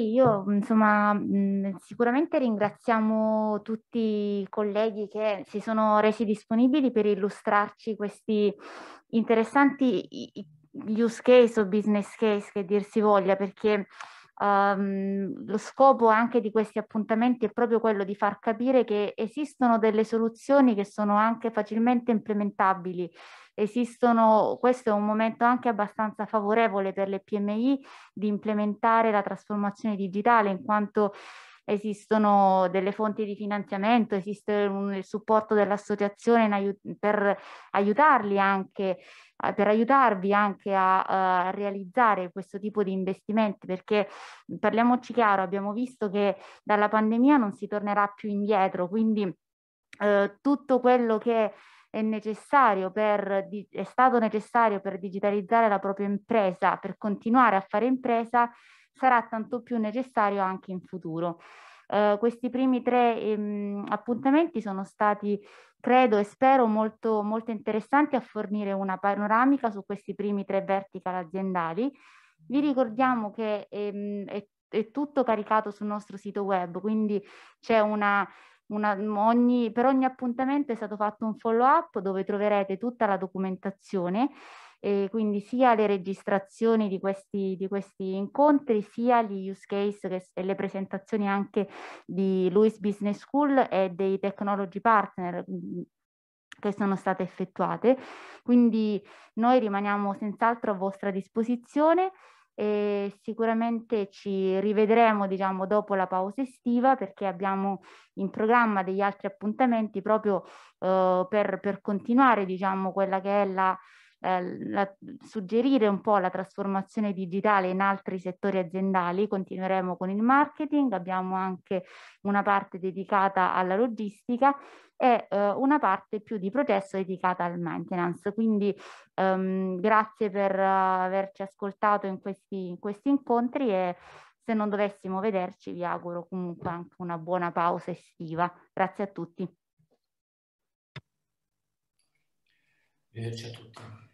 Sì, io insomma mhmm, sicuramente ringraziamo tutti i colleghi che si sono resi disponibili per illustrarci questi interessanti use case o business case che dir si voglia perché Um, lo scopo anche di questi appuntamenti è proprio quello di far capire che esistono delle soluzioni che sono anche facilmente implementabili esistono, questo è un momento anche abbastanza favorevole per le PMI di implementare la trasformazione digitale in quanto esistono delle fonti di finanziamento, esiste un, il supporto dell'associazione aiut- per aiutarli anche per aiutarvi anche a, a, realizzare questo tipo di investimenti perché parliamoci chiaro abbiamo visto che dalla pandemia non si tornerà più indietro quindi eh, tutto quello che è, necessario per, è stato necessario per digitalizzare la propria impresa, per continuare a fare impresa, sarà tanto più necessario anche in futuro. Uh, questi primi tre um, appuntamenti sono stati, credo e spero, molto, molto interessanti a fornire una panoramica su questi primi tre vertical aziendali. Vi ricordiamo che um, è, è tutto caricato sul nostro sito web, quindi c'è una una, mm, ogni, per ogni appuntamento è stato fatto un follow up dove troverete tutta la documentazione e quindi sia le registrazioni di questi, di questi incontri, sia gli use case che, e le presentazioni anche di Louis Business School e dei technology partner mm, che sono state effettuate. Quindi noi rimaniamo senz'altro a vostra disposizione e sicuramente ci rivedremo diciamo, dopo la pausa estiva perché abbiamo in programma degli altri appuntamenti proprio eh, per, per continuare diciamo, quella che è la eh, la, suggerire un po' la trasformazione digitale in altri settori aziendali, continueremo con il marketing, abbiamo anche una parte dedicata alla logistica e eh, una parte più di processo dedicata al maintenance. Quindi ehm, grazie per uh, averci ascoltato in questi, in questi incontri e se non dovessimo vederci vi auguro comunque anche una buona pausa estiva. Grazie a tutti. Arrivederci a tutti.